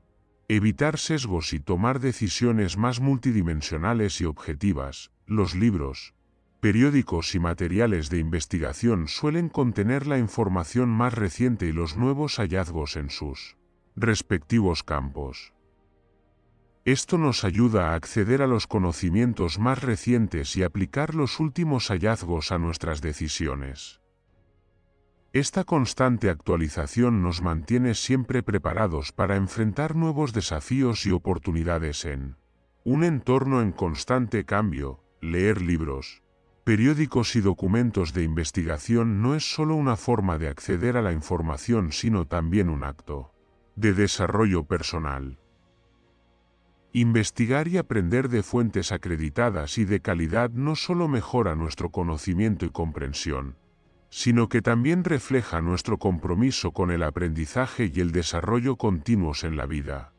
S1: evitar sesgos y tomar decisiones más multidimensionales y objetivas. Los libros, periódicos y materiales de investigación suelen contener la información más reciente y los nuevos hallazgos en sus respectivos campos. Esto nos ayuda a acceder a los conocimientos más recientes y aplicar los últimos hallazgos a nuestras decisiones. Esta constante actualización nos mantiene siempre preparados para enfrentar nuevos desafíos y oportunidades en un entorno en constante cambio, leer libros, periódicos y documentos de investigación no es solo una forma de acceder a la información, sino también un acto de desarrollo personal. Investigar y aprender de fuentes acreditadas y de calidad no solo mejora nuestro conocimiento y comprensión, sino que también refleja nuestro compromiso con el aprendizaje y el desarrollo continuos en la vida.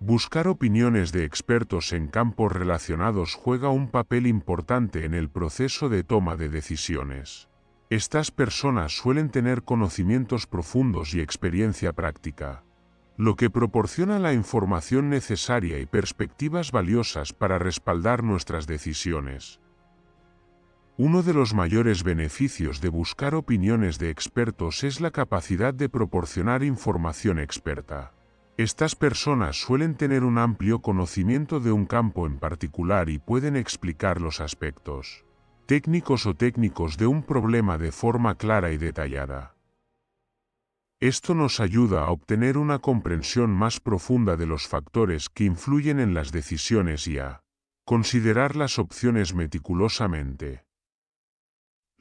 S1: Buscar opiniones de expertos en campos relacionados juega un papel importante en el proceso de toma de decisiones. Estas personas suelen tener conocimientos profundos y experiencia práctica, lo que proporciona la información necesaria y perspectivas valiosas para respaldar nuestras decisiones. Uno de los mayores beneficios de buscar opiniones de expertos es la capacidad de proporcionar información experta. Estas personas suelen tener un amplio conocimiento de un campo en particular y pueden explicar los aspectos técnicos o técnicos de un problema de forma clara y detallada. Esto nos ayuda a obtener una comprensión más profunda de los factores que influyen en las decisiones y a considerar las opciones meticulosamente.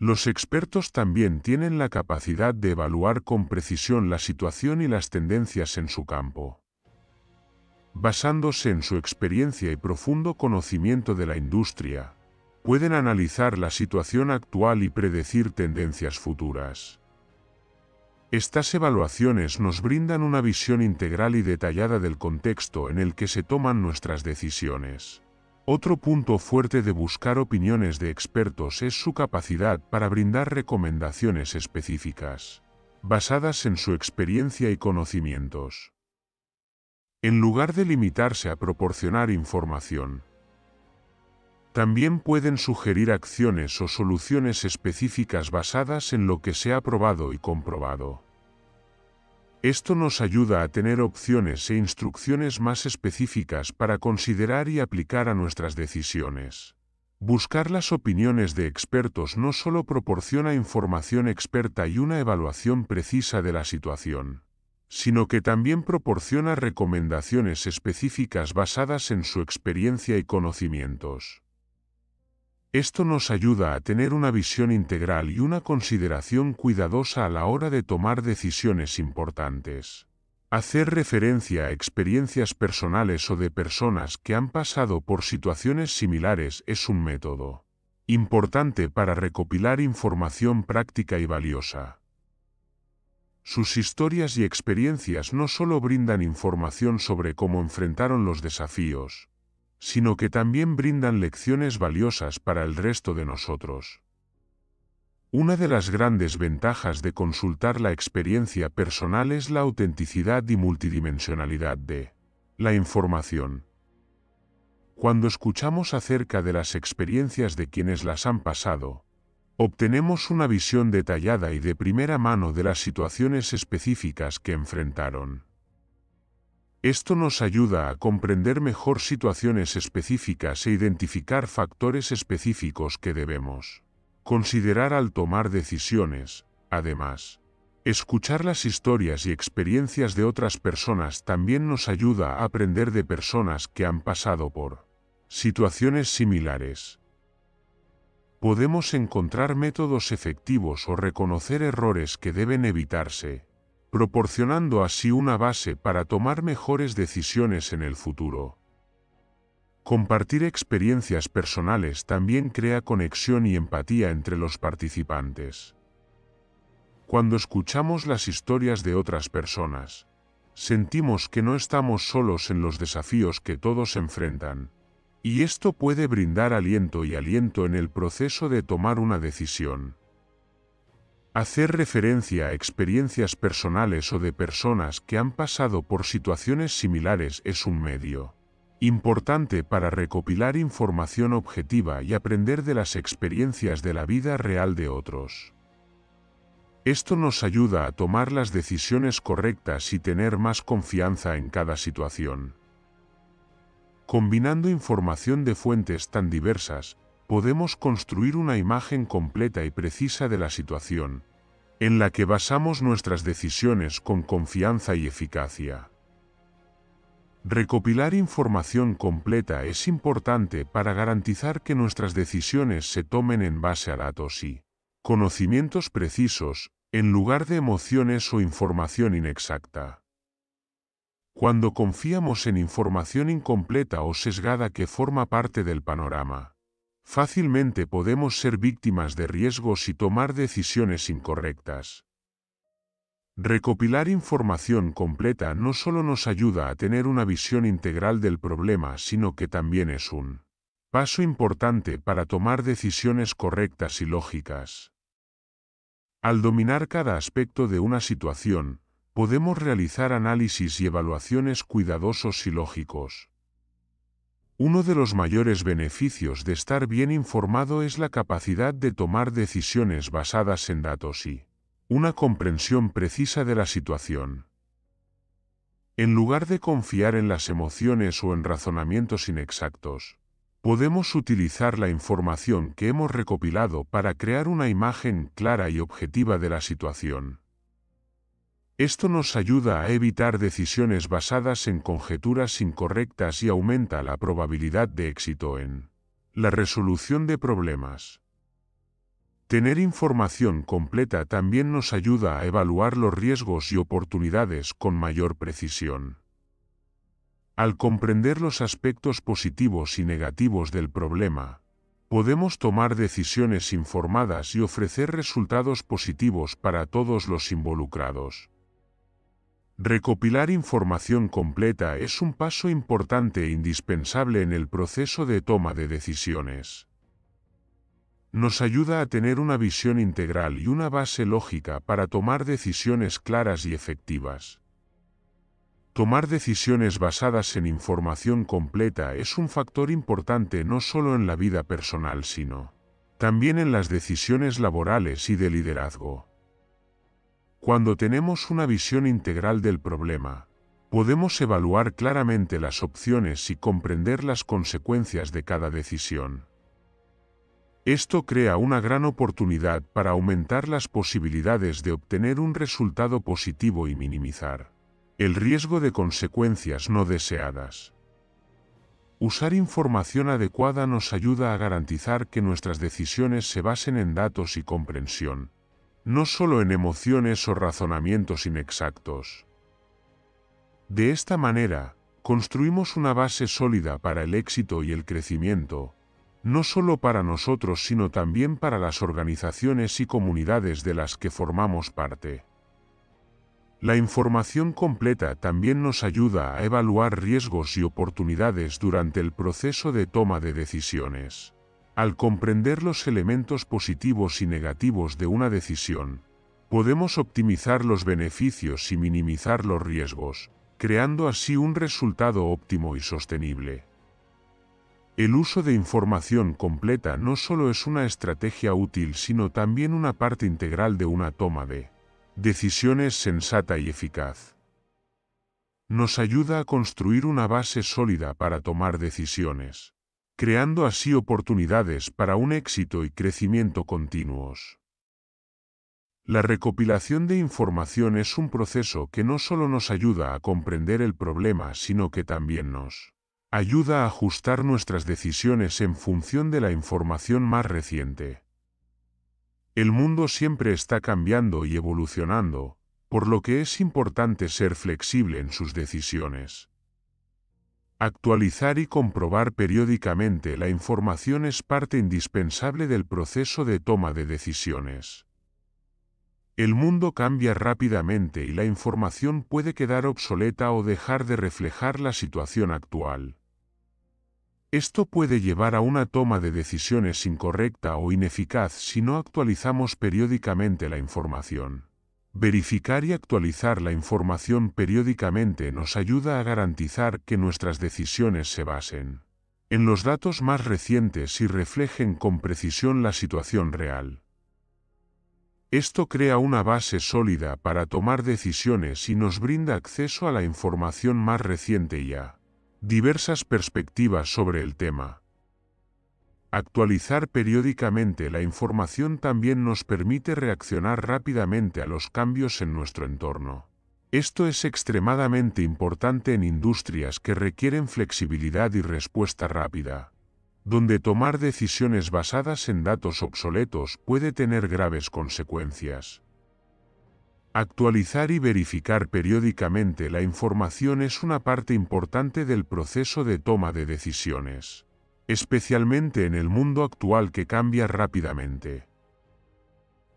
S1: Los expertos también tienen la capacidad de evaluar con precisión la situación y las tendencias en su campo. Basándose en su experiencia y profundo conocimiento de la industria, pueden analizar la situación actual y predecir tendencias futuras. Estas evaluaciones nos brindan una visión integral y detallada del contexto en el que se toman nuestras decisiones. Otro punto fuerte de buscar opiniones de expertos es su capacidad para brindar recomendaciones específicas, basadas en su experiencia y conocimientos. En lugar de limitarse a proporcionar información, también pueden sugerir acciones o soluciones específicas basadas en lo que se ha probado y comprobado. Esto nos ayuda a tener opciones e instrucciones más específicas para considerar y aplicar a nuestras decisiones. Buscar las opiniones de expertos no solo proporciona información experta y una evaluación precisa de la situación, sino que también proporciona recomendaciones específicas basadas en su experiencia y conocimientos. Esto nos ayuda a tener una visión integral y una consideración cuidadosa a la hora de tomar decisiones importantes. Hacer referencia a experiencias personales o de personas que han pasado por situaciones similares es un método importante para recopilar información práctica y valiosa. Sus historias y experiencias no solo brindan información sobre cómo enfrentaron los desafíos, sino que también brindan lecciones valiosas para el resto de nosotros. Una de las grandes ventajas de consultar la experiencia personal es la autenticidad y multidimensionalidad de la información. Cuando escuchamos acerca de las experiencias de quienes las han pasado, obtenemos una visión detallada y de primera mano de las situaciones específicas que enfrentaron. Esto nos ayuda a comprender mejor situaciones específicas e identificar factores específicos que debemos considerar al tomar decisiones, además. Escuchar las historias y experiencias de otras personas también nos ayuda a aprender de personas que han pasado por situaciones similares. Podemos encontrar métodos efectivos o reconocer errores que deben evitarse proporcionando así una base para tomar mejores decisiones en el futuro. Compartir experiencias personales también crea conexión y empatía entre los participantes. Cuando escuchamos las historias de otras personas, sentimos que no estamos solos en los desafíos que todos enfrentan, y esto puede brindar aliento y aliento en el proceso de tomar una decisión. Hacer referencia a experiencias personales o de personas que han pasado por situaciones similares es un medio importante para recopilar información objetiva y aprender de las experiencias de la vida real de otros. Esto nos ayuda a tomar las decisiones correctas y tener más confianza en cada situación. Combinando información de fuentes tan diversas, podemos construir una imagen completa y precisa de la situación, en la que basamos nuestras decisiones con confianza y eficacia. Recopilar información completa es importante para garantizar que nuestras decisiones se tomen en base a datos y conocimientos precisos, en lugar de emociones o información inexacta. Cuando confiamos en información incompleta o sesgada que forma parte del panorama, Fácilmente podemos ser víctimas de riesgos y tomar decisiones incorrectas. Recopilar información completa no solo nos ayuda a tener una visión integral del problema, sino que también es un paso importante para tomar decisiones correctas y lógicas. Al dominar cada aspecto de una situación, podemos realizar análisis y evaluaciones cuidadosos y lógicos. Uno de los mayores beneficios de estar bien informado es la capacidad de tomar decisiones basadas en datos y una comprensión precisa de la situación. En lugar de confiar en las emociones o en razonamientos inexactos, podemos utilizar la información que hemos recopilado para crear una imagen clara y objetiva de la situación. Esto nos ayuda a evitar decisiones basadas en conjeturas incorrectas y aumenta la probabilidad de éxito en la resolución de problemas. Tener información completa también nos ayuda a evaluar los riesgos y oportunidades con mayor precisión. Al comprender los aspectos positivos y negativos del problema, podemos tomar decisiones informadas y ofrecer resultados positivos para todos los involucrados. Recopilar información completa es un paso importante e indispensable en el proceso de toma de decisiones. Nos ayuda a tener una visión integral y una base lógica para tomar decisiones claras y efectivas. Tomar decisiones basadas en información completa es un factor importante no solo en la vida personal, sino también en las decisiones laborales y de liderazgo. Cuando tenemos una visión integral del problema, podemos evaluar claramente las opciones y comprender las consecuencias de cada decisión. Esto crea una gran oportunidad para aumentar las posibilidades de obtener un resultado positivo y minimizar el riesgo de consecuencias no deseadas. Usar información adecuada nos ayuda a garantizar que nuestras decisiones se basen en datos y comprensión no solo en emociones o razonamientos inexactos. De esta manera, construimos una base sólida para el éxito y el crecimiento, no solo para nosotros sino también para las organizaciones y comunidades de las que formamos parte. La información completa también nos ayuda a evaluar riesgos y oportunidades durante el proceso de toma de decisiones. Al comprender los elementos positivos y negativos de una decisión, podemos optimizar los beneficios y minimizar los riesgos, creando así un resultado óptimo y sostenible. El uso de información completa no solo es una estrategia útil, sino también una parte integral de una toma de decisiones sensata y eficaz. Nos ayuda a construir una base sólida para tomar decisiones creando así oportunidades para un éxito y crecimiento continuos. La recopilación de información es un proceso que no solo nos ayuda a comprender el problema, sino que también nos ayuda a ajustar nuestras decisiones en función de la información más reciente. El mundo siempre está cambiando y evolucionando, por lo que es importante ser flexible en sus decisiones. Actualizar y comprobar periódicamente la información es parte indispensable del proceso de toma de decisiones. El mundo cambia rápidamente y la información puede quedar obsoleta o dejar de reflejar la situación actual. Esto puede llevar a una toma de decisiones incorrecta o ineficaz si no actualizamos periódicamente la información. Verificar y actualizar la información periódicamente nos ayuda a garantizar que nuestras decisiones se basen en los datos más recientes y reflejen con precisión la situación real. Esto crea una base sólida para tomar decisiones y nos brinda acceso a la información más reciente y a diversas perspectivas sobre el tema. Actualizar periódicamente la información también nos permite reaccionar rápidamente a los cambios en nuestro entorno. Esto es extremadamente importante en industrias que requieren flexibilidad y respuesta rápida, donde tomar decisiones basadas en datos obsoletos puede tener graves consecuencias. Actualizar y verificar periódicamente la información es una parte importante del proceso de toma de decisiones especialmente en el mundo actual que cambia rápidamente.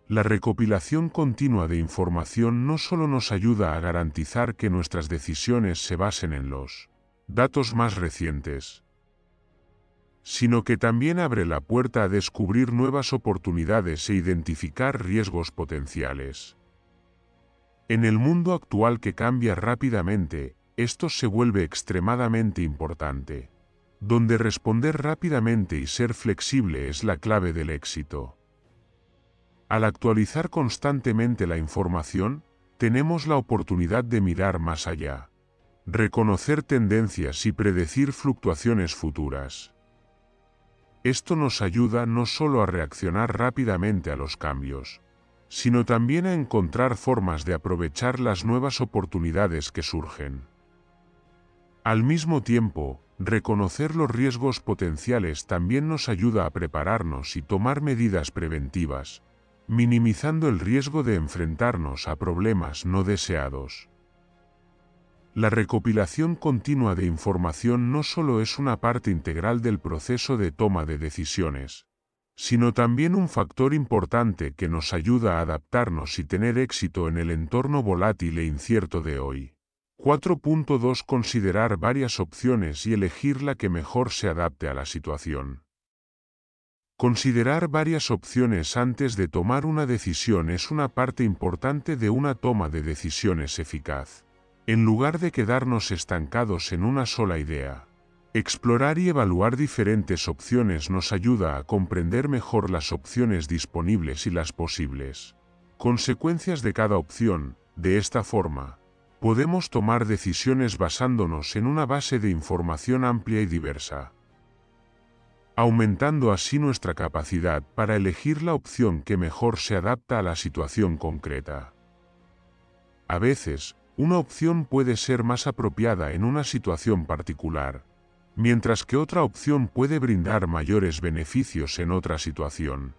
S1: La recopilación continua de información no solo nos ayuda a garantizar que nuestras decisiones se basen en los datos más recientes, sino que también abre la puerta a descubrir nuevas oportunidades e identificar riesgos potenciales. En el mundo actual que cambia rápidamente, esto se vuelve extremadamente importante donde responder rápidamente y ser flexible es la clave del éxito. Al actualizar constantemente la información, tenemos la oportunidad de mirar más allá, reconocer tendencias y predecir fluctuaciones futuras. Esto nos ayuda no solo a reaccionar rápidamente a los cambios, sino también a encontrar formas de aprovechar las nuevas oportunidades que surgen. Al mismo tiempo, Reconocer los riesgos potenciales también nos ayuda a prepararnos y tomar medidas preventivas, minimizando el riesgo de enfrentarnos a problemas no deseados. La recopilación continua de información no solo es una parte integral del proceso de toma de decisiones, sino también un factor importante que nos ayuda a adaptarnos y tener éxito en el entorno volátil e incierto de hoy. 4.2 Considerar varias opciones y elegir la que mejor se adapte a la situación. Considerar varias opciones antes de tomar una decisión es una parte importante de una toma de decisiones eficaz. En lugar de quedarnos estancados en una sola idea, explorar y evaluar diferentes opciones nos ayuda a comprender mejor las opciones disponibles y las posibles consecuencias de cada opción, de esta forma, podemos tomar decisiones basándonos en una base de información amplia y diversa, aumentando así nuestra capacidad para elegir la opción que mejor se adapta a la situación concreta. A veces, una opción puede ser más apropiada en una situación particular, mientras que otra opción puede brindar mayores beneficios en otra situación.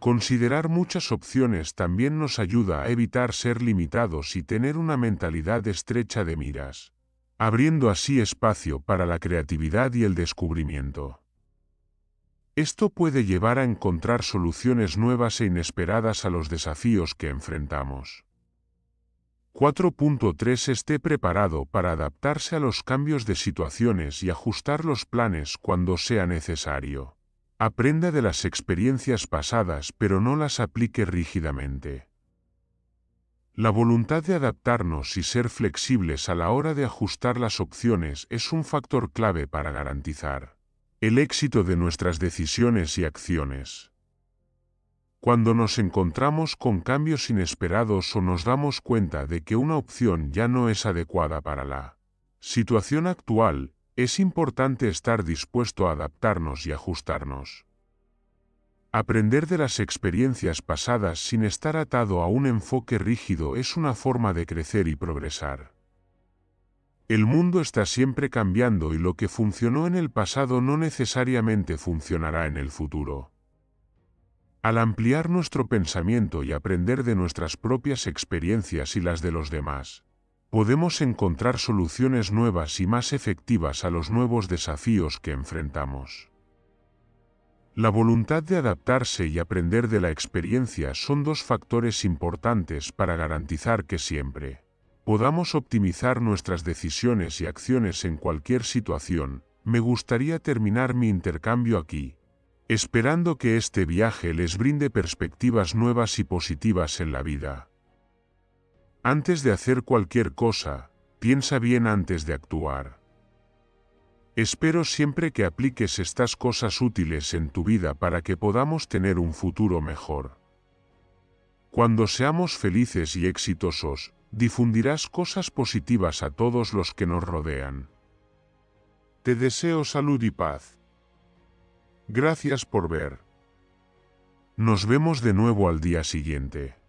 S1: Considerar muchas opciones también nos ayuda a evitar ser limitados y tener una mentalidad estrecha de miras, abriendo así espacio para la creatividad y el descubrimiento. Esto puede llevar a encontrar soluciones nuevas e inesperadas a los desafíos que enfrentamos. 4.3 Esté preparado para adaptarse a los cambios de situaciones y ajustar los planes cuando sea necesario. Aprenda de las experiencias pasadas, pero no las aplique rígidamente. La voluntad de adaptarnos y ser flexibles a la hora de ajustar las opciones es un factor clave para garantizar el éxito de nuestras decisiones y acciones. Cuando nos encontramos con cambios inesperados o nos damos cuenta de que una opción ya no es adecuada para la situación actual, es importante estar dispuesto a adaptarnos y ajustarnos. Aprender de las experiencias pasadas sin estar atado a un enfoque rígido es una forma de crecer y progresar. El mundo está siempre cambiando y lo que funcionó en el pasado no necesariamente funcionará en el futuro. Al ampliar nuestro pensamiento y aprender de nuestras propias experiencias y las de los demás, podemos encontrar soluciones nuevas y más efectivas a los nuevos desafíos que enfrentamos. La voluntad de adaptarse y aprender de la experiencia son dos factores importantes para garantizar que siempre podamos optimizar nuestras decisiones y acciones en cualquier situación. Me gustaría terminar mi intercambio aquí, esperando que este viaje les brinde perspectivas nuevas y positivas en la vida. Antes de hacer cualquier cosa, piensa bien antes de actuar. Espero siempre que apliques estas cosas útiles en tu vida para que podamos tener un futuro mejor. Cuando seamos felices y exitosos, difundirás cosas positivas a todos los que nos rodean. Te deseo salud y paz. Gracias por ver. Nos vemos de nuevo al día siguiente.